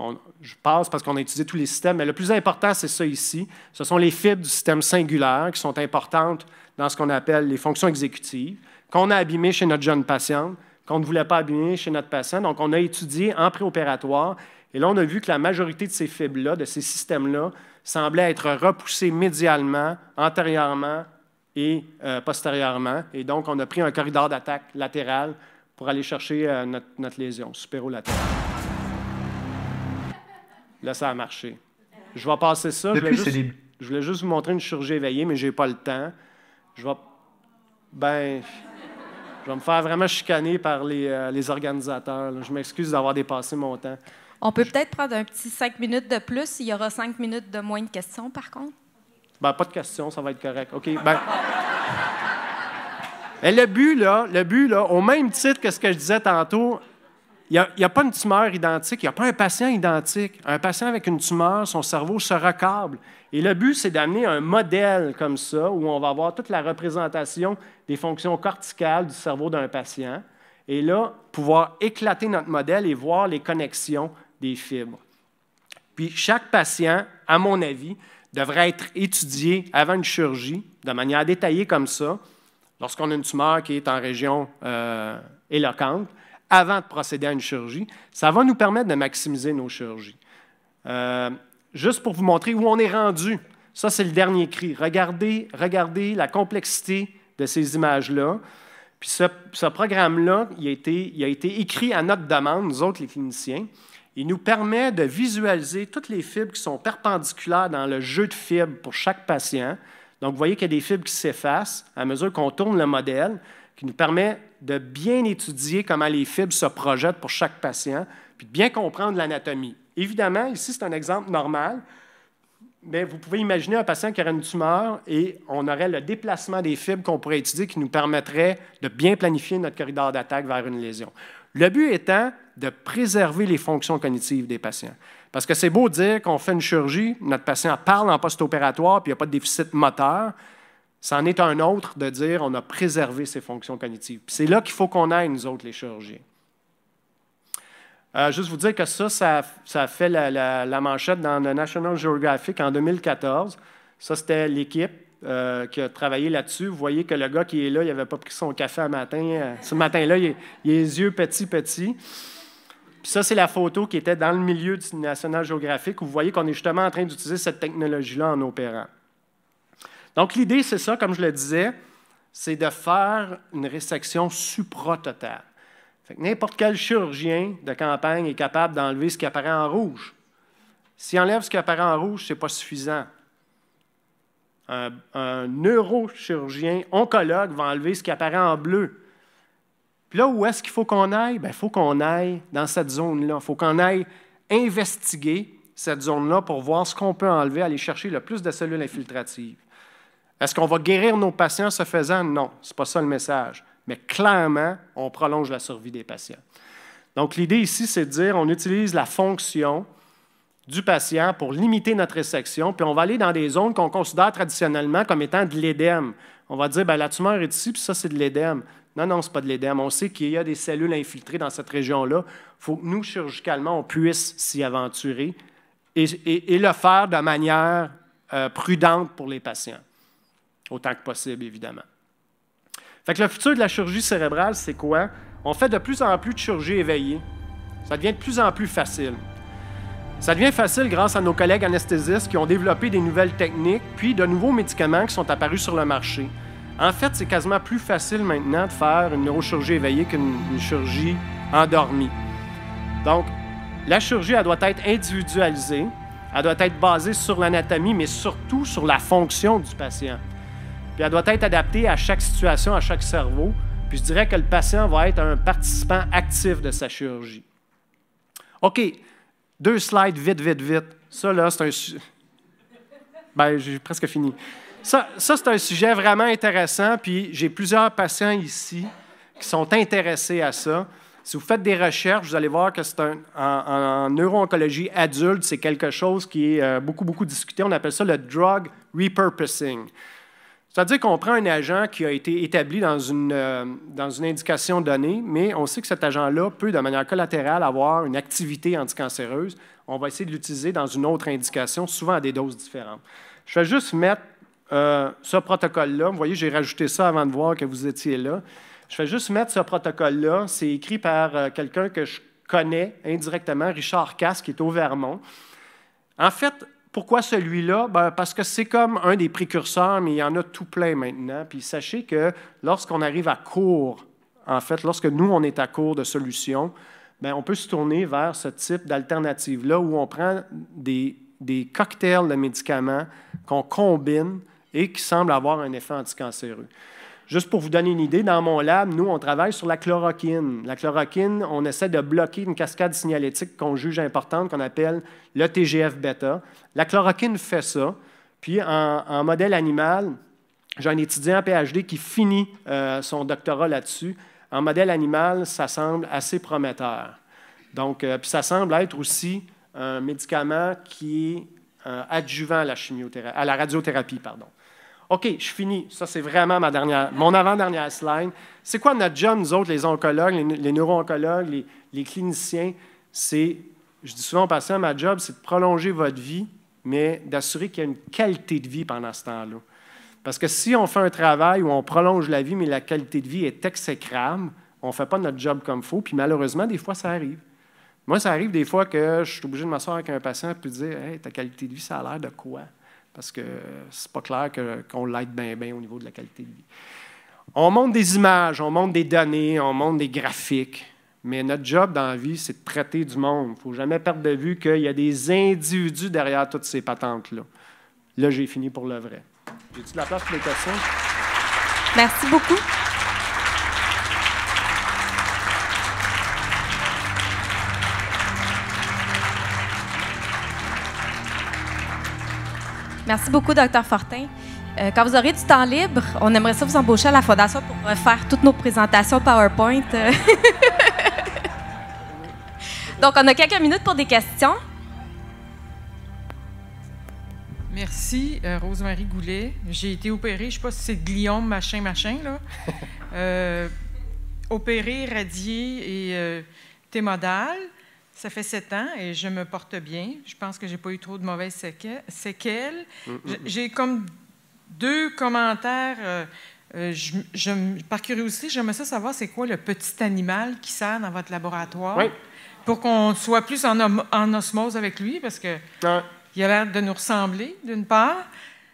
On, je passe parce qu'on a étudié tous les systèmes, mais le plus important, c'est ça ici. Ce sont les fibres du système singulaire qui sont importantes dans ce qu'on appelle les fonctions exécutives, qu'on a abîmées chez notre jeune patiente, qu'on ne voulait pas abîmer chez notre patient. Donc, on a étudié en préopératoire. Et là, on a vu que la majorité de ces fibres-là, de ces systèmes-là, semblaient être repoussées médialement, antérieurement et euh, postérieurement. Et donc, on a pris un corridor d'attaque latéral pour aller chercher euh, notre, notre lésion supérolatérale ça a marché. Je vais passer ça. je, voulais juste, vous montrer une chirurgie éveillée, mais je n'ai pas le temps. Je vais. Ben. Je me faire vraiment chicaner par les, euh, organisateurs. Je m'excuse d'avoir dépassé mon temps. On peut peut-être prendre un petit cinq minutes de plus. Il y aura cinq minutes de moins de questions, par contre. Ben, pas de questions, ça va être correct. OK. Et ben. eh, le but, là, le but, là, au même titre que ce que je disais tantôt, il n'y a, pas une tumeur identique, il n'y a pas un patient identique. Un patient avec une tumeur, son cerveau se recable. Et le but, c'est d'amener un modèle comme ça, où on va avoir toute la représentation des fonctions corticales du cerveau d'un patient, et là, pouvoir éclater notre modèle et voir les connexions des fibres. Puis chaque patient, à mon avis, devrait être étudié avant une chirurgie, de manière détaillée comme ça, lorsqu'on a une tumeur qui est en région euh, éloquente, avant de procéder à une chirurgie, ça va nous permettre de maximiser nos chirurgies. Euh, juste pour vous montrer où on est rendu, ça c'est le dernier cri. Regardez, regardez la complexité de ces images-là. Puis ce, programme-là, il, il, a été écrit à notre demande, nous autres les cliniciens. Il nous permet de visualiser toutes les fibres qui sont perpendiculaires dans le jeu de fibres pour chaque patient. Donc, vous voyez qu'il y a des fibres qui s'effacent à mesure qu'on tourne le modèle qui nous permet de bien étudier comment les fibres se projettent pour chaque patient, puis de bien comprendre l'anatomie. Évidemment, ici, c'est un exemple normal, mais vous pouvez imaginer un patient qui aurait une tumeur et on aurait le déplacement des fibres qu'on pourrait étudier qui nous permettrait de bien planifier notre corridor d'attaque vers une lésion. Le but étant de préserver les fonctions cognitives des patients. Parce que c'est beau dire qu'on fait une chirurgie, notre patient parle en post-opératoire, puis il n'y a pas de déficit moteur, C'en est un autre de dire on a préservé ses fonctions cognitives. C'est là qu'il faut qu'on aille, nous autres, les chirurgiens. Euh, juste vous dire que ça, ça, a fait la, manchette dans le National Geographic en 2014. Ça, c'était l'équipe euh, qui a travaillé là-dessus. Vous voyez que le gars qui est là, il n'avait pas pris son café euh, ce matin-là, il, a les yeux petits, petits. ça, c'est la photo qui était dans le milieu du National Geographic où vous voyez qu'on est justement en train d'utiliser cette technologie-là en opérant. Donc l'idée, c'est ça, comme je le disais, c'est de faire une résection que N'importe quel chirurgien de campagne est capable d'enlever ce qui apparaît en rouge. S'il enlève ce qui apparaît en rouge, ce n'est pas suffisant. Un, neurochirurgien, oncologue, va enlever ce qui apparaît en bleu. Puis là, où est-ce qu'il faut qu'on aille? Il ben, faut qu'on aille dans cette zone-là. Il faut qu'on aille investiguer cette zone-là pour voir ce qu'on peut enlever, aller chercher le plus de cellules infiltratives. Est-ce qu'on va guérir nos patients se faisant? Non, ce n'est pas ça le message. Mais clairement, on prolonge la survie des patients. Donc, l'idée ici, c'est de dire on utilise la fonction du patient pour limiter notre résection, puis on va aller dans des zones qu'on considère traditionnellement comme étant de l'édème. On va dire, ben, la tumeur est ici, puis ça, c'est de l'édème. Non, non, ce n'est pas de l'édème. On sait qu'il y a des cellules infiltrées dans cette région-là. Il faut que nous, chirurgicalement, on puisse s'y aventurer et, le faire de manière euh, prudente pour les patients autant que possible, évidemment. Fait que le futur de la chirurgie cérébrale, c'est quoi? On fait de plus en plus de chirurgie éveillée. Ça devient de plus en plus facile. Ça devient facile grâce à nos collègues anesthésistes qui ont développé des nouvelles techniques, puis de nouveaux médicaments qui sont apparus sur le marché. En fait, c'est quasiment plus facile maintenant de faire une neurochirurgie éveillée qu'une chirurgie endormie. Donc, la chirurgie, elle doit être individualisée, elle doit être basée sur l'anatomie, mais surtout sur la fonction du patient. Puis elle doit être adaptée à chaque situation, à chaque cerveau. Puis je dirais que le patient va être un participant actif de sa chirurgie. OK, deux slides, vite, vite, vite. Ça, là, c'est un... sujet... Ben, j'ai presque fini. Ça, ça c'est un sujet vraiment intéressant, puis j'ai plusieurs patients ici qui sont intéressés à ça. Si vous faites des recherches, vous allez voir que c'est un, en neuro-oncologie adulte, c'est quelque chose qui est euh, beaucoup, beaucoup discuté. On appelle ça le drug repurposing. C'est-à-dire qu'on prend un agent qui a été établi dans une, euh, dans une indication donnée, mais on sait que cet agent-là peut, de manière collatérale, avoir une activité anticancéreuse. On va essayer de l'utiliser dans une autre indication, souvent à des doses différentes. Je vais juste mettre euh, ce protocole-là. Vous voyez, j'ai rajouté ça avant de voir que vous étiez là. Je vais juste mettre ce protocole-là. C'est écrit par euh, quelqu'un que je connais indirectement, Richard Cass, qui est au Vermont. En fait, pourquoi celui-là? Ben, parce que c'est comme un des précurseurs, mais il y en a tout plein maintenant. Puis sachez que lorsqu'on arrive à court, en fait, lorsque nous, on est à court de solutions, ben, on peut se tourner vers ce type d'alternative-là où on prend des, des cocktails de médicaments qu'on combine et qui semblent avoir un effet anticancéreux. Juste pour vous donner une idée, dans mon lab, nous, on travaille sur la chloroquine. La chloroquine, on essaie de bloquer une cascade signalétique qu'on juge importante, qu'on appelle le TGF-bêta. La chloroquine fait ça. Puis en, modèle animal, j'ai un étudiant PhD qui finit euh, son doctorat là-dessus. En modèle animal, ça semble assez prometteur. Donc, euh, puis ça semble être aussi un médicament qui est euh, adjuvant à la, chimiothérapie, à la radiothérapie. Pardon. OK, je finis. Ça, c'est vraiment ma dernière, mon avant-dernière slide. C'est quoi notre job, nous autres, les oncologues, les, neuro-oncologues, les, cliniciens? C'est, je dis souvent aux patients, ma job, c'est de prolonger votre vie, mais d'assurer qu'il y a une qualité de vie pendant ce temps-là. Parce que si on fait un travail où on prolonge la vie, mais la qualité de vie est exécrable, on ne fait pas notre job comme il faut, puis malheureusement, des fois, ça arrive. Moi, ça arrive des fois que je suis obligé de m'asseoir avec un patient et puis dire Hey, ta qualité de vie, ça a l'air de quoi? parce que c'est pas clair qu'on l'aide bien bien au niveau de la qualité de vie. On montre des images, on monte des données, on monte des graphiques, mais notre job dans la vie, c'est de traiter du monde. Il ne faut jamais perdre de vue qu'il y a des individus derrière toutes ces patentes-là. Là, j'ai fini pour le vrai. J'ai-tu de la place pour les questions? Merci beaucoup. Merci beaucoup, docteur Fortin. Euh, quand vous aurez du temps libre, on aimerait ça vous embaucher à la Fondation pour euh, faire toutes nos présentations PowerPoint. Donc, on a quelques minutes pour des questions. Merci, euh, Rosemary Rosemarie Goulet. J'ai été opérée, je ne sais pas si c'est gliome, machin, machin, là. opérée, radiée et euh, ça fait sept ans et je me porte bien. Je pense que j'ai pas eu trop de mauvaises séquelles. Mm, mm. J'ai comme deux commentaires. Euh, euh, je, je, par curiosité, j'aimerais savoir c'est quoi le petit animal qui sert dans votre laboratoire pour qu'on soit plus en, osmose avec lui parce que il a l'air de nous ressembler d'une part.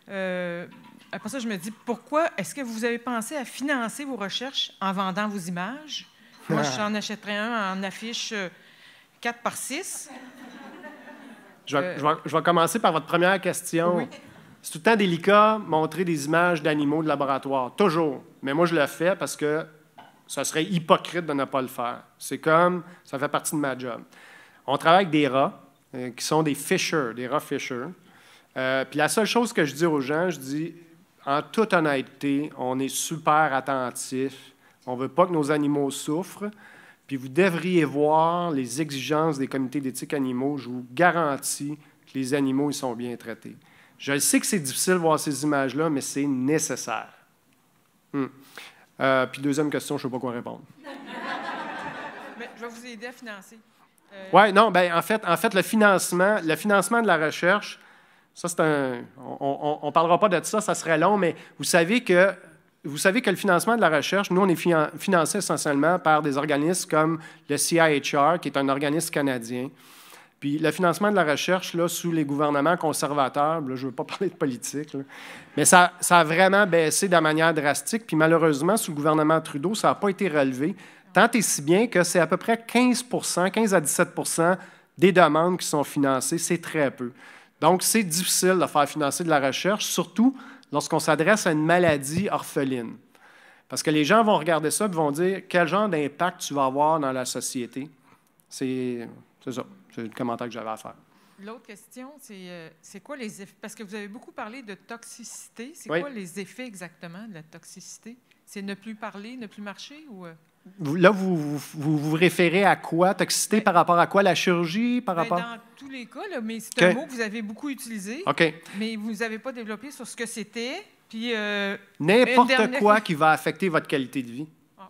Euh, après ça, je me dis pourquoi est-ce que vous avez pensé à financer vos recherches en vendant vos images Moi, ah. j'en achèterais un en affiche par 6. Euh. Je vais, commencer par votre première question. C'est tout le temps délicat montrer des images d'animaux de laboratoire, toujours. Mais moi, je le fais parce que ça serait hypocrite de ne pas le faire. C'est comme, ça fait partie de ma job. On travaille avec des rats, euh, qui sont des fishers, des rats fishers. Euh, puis la seule chose que je dis aux gens, je dis, en toute honnêteté, on est super attentif. On ne veut pas que nos animaux souffrent. Puis vous devriez voir les exigences des comités d'éthique animaux. Je vous garantis que les animaux, ils sont bien traités. Je sais que c'est difficile de voir ces images-là, mais c'est nécessaire. Hmm. Euh, puis deuxième question, je ne sais pas quoi répondre. Mais je vais vous aider à financer. Euh, oui, non, ben en fait, en fait, le financement, le financement de la recherche, ça c'est un. On ne parlera pas de ça, ça serait long, mais vous savez que vous savez que le financement de la recherche, nous, on est financé essentiellement par des organismes comme le CIHR, qui est un organisme canadien. Puis le financement de la recherche, là, sous les gouvernements conservateurs, je ne veux pas parler de politique, mais ça, ça, a vraiment baissé de manière drastique. Puis malheureusement, sous le gouvernement Trudeau, ça n'a pas été relevé, tant et si bien que c'est à peu près 15 15 à 17 des demandes qui sont financées. C'est très peu. Donc, c'est difficile de faire financer de la recherche, surtout lorsqu'on s'adresse à une maladie orpheline. Parce que les gens vont regarder ça et vont dire quel genre d'impact tu vas avoir dans la société. C'est ça, c'est le commentaire que j'avais à faire. L'autre question, c'est euh, quoi les effets? Parce que vous avez beaucoup parlé de toxicité. C'est quoi les effets exactement de la toxicité? C'est ne plus parler, ne plus marcher ou. Euh? Là, vous vous, vous référez à quoi? Toxicité par rapport à quoi? La chirurgie par ben, rapport? dans tous les cas, là, mais c'est un mot que vous avez beaucoup utilisé, mais vous n'avez pas développé sur ce que c'était. Puis euh, N'importe quoi qui va affecter votre qualité de vie. Ah,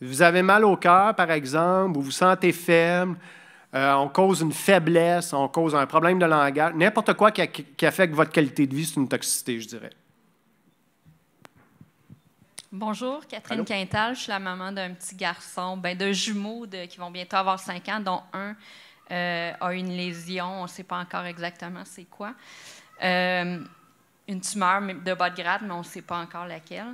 vous avez mal au cœur, par exemple, vous vous sentez faible, euh, on cause une faiblesse, on cause un problème de langage. N'importe quoi qui affecte votre qualité de vie, c'est une toxicité, je dirais. Bonjour, Catherine Quintal. Je suis la maman d'un petit garçon, ben, de jumeaux qui vont bientôt avoir 5 ans, dont un euh, a une lésion, on ne sait pas encore exactement c'est quoi. Euh, une tumeur de bas de grade, mais on ne sait pas encore laquelle.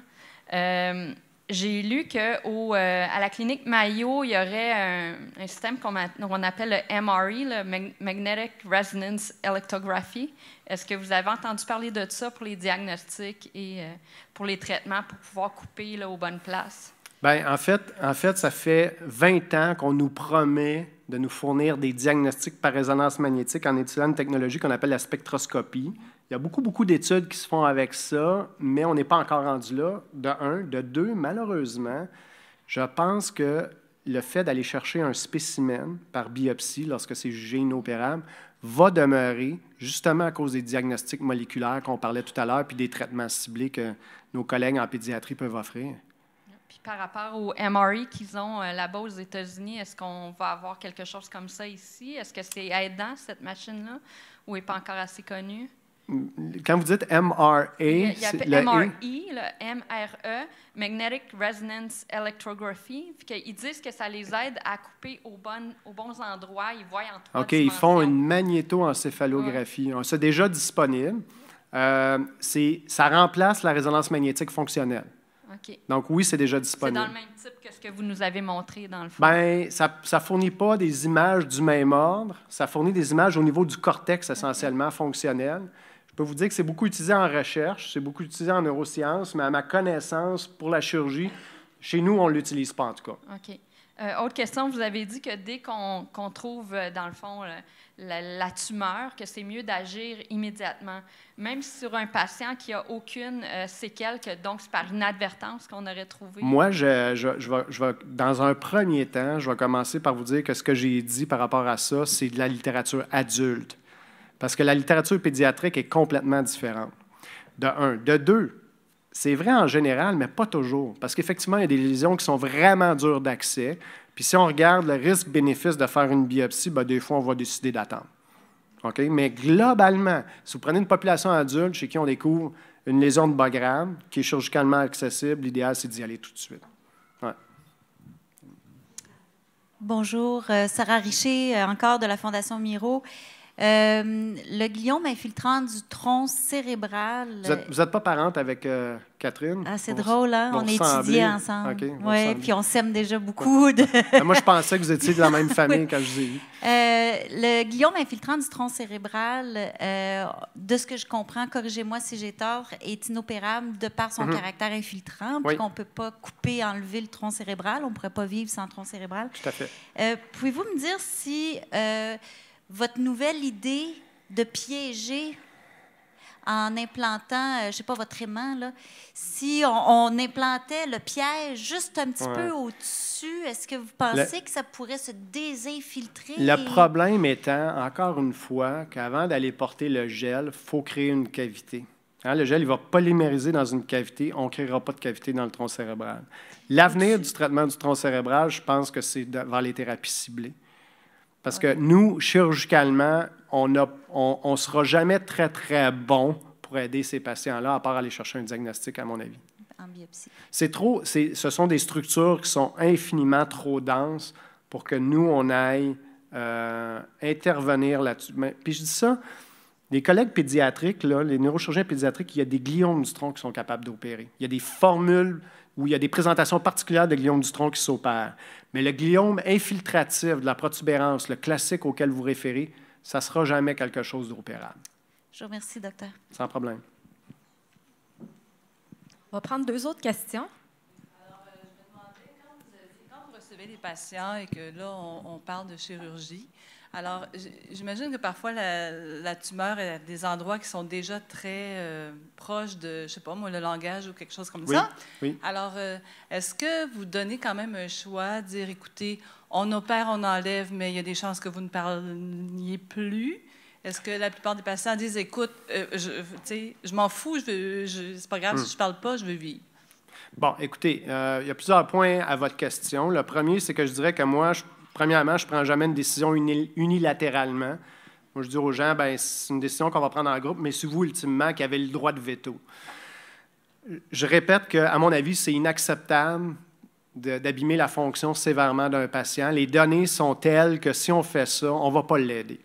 Euh, j'ai lu qu'à euh, à la clinique Mayo, il y aurait un, système qu'on appelle le MRE, le Magnetic Resonance Electrography. Est-ce que vous avez entendu parler de ça pour les diagnostics et euh, pour les traitements pour pouvoir couper là, aux bonnes places? Bien, en, fait, en fait, ça fait 20 ans qu'on nous promet de nous fournir des diagnostics par résonance magnétique en utilisant une technologie qu'on appelle la spectroscopie. Il y a beaucoup, beaucoup d'études qui se font avec ça, mais on n'est pas encore rendu là, de un. De deux, malheureusement, je pense que le fait d'aller chercher un spécimen par biopsie lorsque c'est jugé inopérable va demeurer, justement à cause des diagnostics moléculaires qu'on parlait tout à l'heure, puis des traitements ciblés que nos collègues en pédiatrie peuvent offrir. Puis par rapport au MRI qu'ils ont euh, là-bas aux États-Unis, est-ce qu'on va avoir quelque chose comme ça ici? Est-ce que c'est aidant, cette machine-là, ou n'est pas encore assez connue? Quand vous dites MRA, il y a le m le MRE, Magnetic Resonance Electrography, Ils disent que ça les aide à couper aux, aux bons endroits, ils voient en trois OK, ils font une magnétoencéphalographie. Ouais. C'est hein. déjà disponible. Euh, ça remplace la résonance magnétique fonctionnelle. Ok. Donc oui, c'est déjà disponible. C'est dans le même type que ce que vous nous avez montré dans le fond. Bien, ça ne fournit pas des images du même ordre, ça fournit des images au niveau du cortex essentiellement fonctionnel. Je peux vous dire que c'est beaucoup utilisé en recherche, c'est beaucoup utilisé en neurosciences, mais à ma connaissance, pour la chirurgie, chez nous, on ne l'utilise pas en tout cas. OK. Euh, autre question, vous avez dit que dès qu'on trouve, euh, dans le fond, la, tumeur, que c'est mieux d'agir immédiatement, même sur un patient qui n'a aucune euh, séquelle, que donc c'est par inadvertance qu'on aurait trouvé. Moi, je, je, vais, dans un premier temps, je vais commencer par vous dire que ce que j'ai dit par rapport à ça, c'est de la littérature adulte parce que la littérature pédiatrique est complètement différente. De un. De deux, c'est vrai en général, mais pas toujours, parce qu'effectivement, il y a des lésions qui sont vraiment dures d'accès. Puis si on regarde le risque-bénéfice de faire une biopsie, ben, des fois, on va décider d'attendre. OK? Mais globalement, si vous prenez une population adulte chez qui on découvre une lésion de bas grade qui est chirurgicalement accessible, l'idéal, c'est d'y aller tout de suite. Bonjour, euh, Sarah Richer, euh, encore de la Fondation Miro. Euh, le gliome infiltrant du tronc cérébral. Vous n'êtes pas parente avec euh, Catherine? Ah, c'est drôle, hein? On, étudie ensemble. oui, puis on s'aime déjà beaucoup. De... Ah, moi, je pensais que vous étiez de la même famille quand je vous ai euh, le gliome infiltrant du tronc cérébral, de ce que je comprends, corrigez-moi si j'ai tort, est inopérable de par son mhm. caractère infiltrant, puis puisqu'on ne peut pas couper, enlever le tronc cérébral. On ne pourrait pas vivre sans tronc cérébral. Tout à fait. Pouvez-vous me dire si votre nouvelle idée de piéger en implantant, euh, je ne sais pas, votre aimant, là, si on, implantait le piège juste un petit peu au-dessus, est-ce que vous pensez que ça pourrait se désinfiltrer? Le problème étant, encore une fois, qu'avant d'aller porter le gel, il faut créer une cavité. Hein, le gel, il va polymériser dans une cavité. On ne créera pas de cavité dans le tronc cérébral. L'avenir du traitement du tronc cérébral, je pense que c'est vers les thérapies ciblées. Parce que nous, chirurgicalement, on ne on, sera jamais très, très bon pour aider ces patients-là, à part aller chercher un diagnostic, à mon avis. C'est trop, ce sont des structures qui sont infiniment trop denses pour que nous, on aille euh, intervenir là-dessus. Puis je dis ça, les collègues pédiatriques, les neurochirurgiens pédiatriques, il y a des gliomes du tronc qui sont capables d'opérer. Il y a des formules où il y a des présentations particulières de gliome du tronc qui s'opèrent. Mais le gliome infiltratif de la protubérance, le classique auquel vous référez, ça ne sera jamais quelque chose d'opérable. Je vous remercie, docteur. Sans problème. On va prendre deux autres questions. Alors, euh, je me demandais, quand vous, recevez des patients et que là, on parle de chirurgie, alors, j'imagine que parfois, la, tumeur est à des endroits qui sont déjà très euh, proches de, je sais pas moi, le langage ou quelque chose comme ça. Oui. Alors, euh, est-ce que vous donnez quand même un choix, dire, écoutez, on opère, on enlève, mais il y a des chances que vous ne parliez plus? Est-ce que la plupart des patients disent, écoute, euh, je, je m'en fous, je, je c'est pas grave si hmm. je parle pas, je veux vivre? Bon, écoutez, il y a plusieurs points à votre question. Le premier, c'est que je dirais que moi, je premièrement, je ne prends jamais une décision unilatéralement. Moi, je dis aux gens, ben, c'est une décision qu'on va prendre en groupe, mais c'est vous, ultimement, qui avez le droit de veto. Je répète qu'à mon avis, c'est inacceptable d'abîmer la fonction sévèrement d'un patient. Les données sont telles que si on fait ça, on ne va pas l'aider.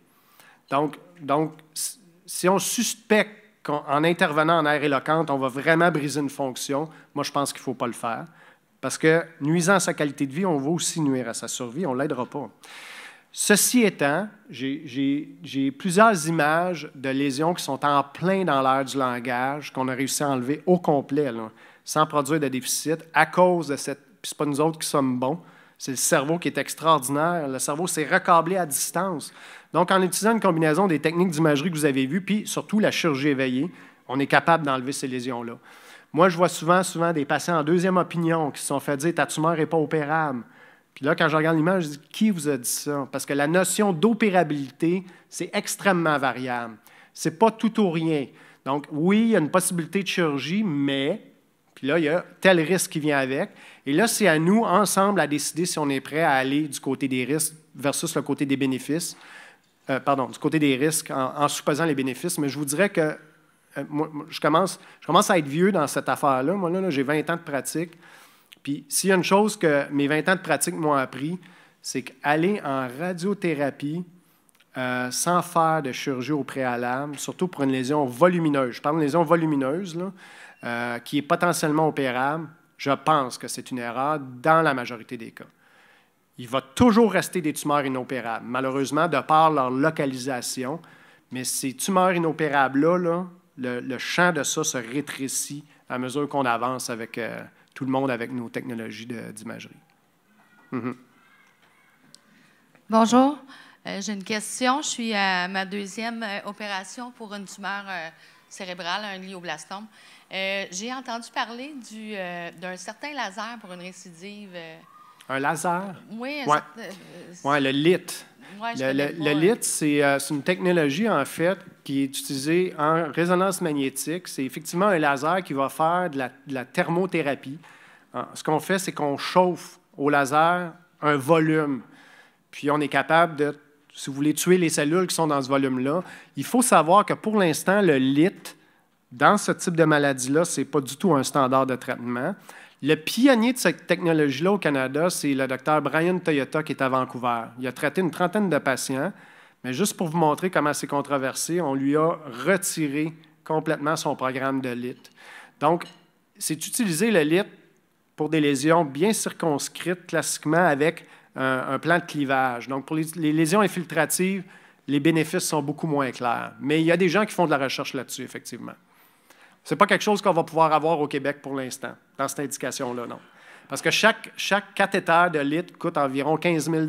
Donc, donc, si on suspecte qu'en intervenant en air éloquente, on va vraiment briser une fonction, moi, je pense qu'il ne faut pas le faire. Parce que nuisant à sa qualité de vie, on va aussi nuire à sa survie, on ne l'aidera pas. Ceci étant, j'ai plusieurs images de lésions qui sont en plein dans l'air du langage, qu'on a réussi à enlever au complet, sans produire de déficit, à cause de cette... Puis ce pas nous autres qui sommes bons, c'est le cerveau qui est extraordinaire. Le cerveau s'est recablé à distance. Donc, en utilisant une combinaison des techniques d'imagerie que vous avez vues, puis surtout la chirurgie éveillée, on est capable d'enlever ces lésions-là. Moi, je vois souvent, souvent des patients en deuxième opinion qui se sont fait dire ta tumeur n'est pas opérable. Puis là, quand je regarde l'image, je dis qui vous a dit ça? Parce que la notion d'opérabilité, c'est extrêmement variable. C'est pas tout ou rien. Donc, oui, il y a une possibilité de chirurgie, mais puis là, il y a tel risque qui vient avec. Et là, c'est à nous, ensemble, à décider si on est prêt à aller du côté des risques versus le côté des bénéfices. Euh, pardon, du côté des risques en, en supposant les bénéfices. Mais je vous dirais que euh, je, commence, je commence à être vieux dans cette affaire-là. Moi, là, j'ai 20 ans de pratique. Puis s'il y a une chose que mes 20 ans de pratique m'ont appris, c'est qu'aller en radiothérapie euh, sans faire de chirurgie au préalable, surtout pour une lésion volumineuse, je parle d'une lésion volumineuse, euh, qui est potentiellement opérable, je pense que c'est une erreur dans la majorité des cas. Il va toujours rester des tumeurs inopérables, malheureusement, de par leur localisation. Mais ces tumeurs inopérables-là, là, le, champ de ça se rétrécit à mesure qu'on avance avec euh, tout le monde avec nos technologies d'imagerie. Mm-hmm. Bonjour. Euh, j'ai une question. Je suis à ma deuxième euh, opération pour une tumeur cérébrale, un glioblastome. J'ai entendu parler d'un certain laser pour une récidive. Un laser? Oui. ouais. le LIT. le, le LIT, c'est une technologie, en fait, qui est utilisé en résonance magnétique. C'est effectivement un laser qui va faire de la, thermothérapie. Ce qu'on fait, c'est qu'on chauffe au laser un volume. Puis on est capable de, si vous voulez tuer les cellules qui sont dans ce volume-là, il faut savoir que pour l'instant, le lit dans ce type de maladie-là, ce n'est pas du tout un standard de traitement. Le pionnier de cette technologie-là au Canada, c'est le docteur Brian Toyota qui est à Vancouver. Il a traité une trentaine de patients. Mais juste pour vous montrer comment c'est controversé, on lui a retiré complètement son programme de lit. Donc, c'est utiliser le lit pour des lésions bien circonscrites, classiquement avec un, plan de clivage. Donc, pour les, lésions infiltratives, les bénéfices sont beaucoup moins clairs. Mais il y a des gens qui font de la recherche là-dessus, effectivement. Ce n'est pas quelque chose qu'on va pouvoir avoir au Québec pour l'instant, dans cette indication-là, non. Parce que chaque, chaque cathéter de lit coûte environ 15 000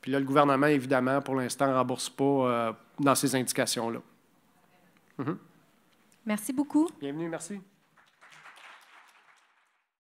puis là, le gouvernement, évidemment, pour l'instant, ne rembourse pas euh, dans ces indications-là. Mhm. Merci beaucoup. Bienvenue, merci.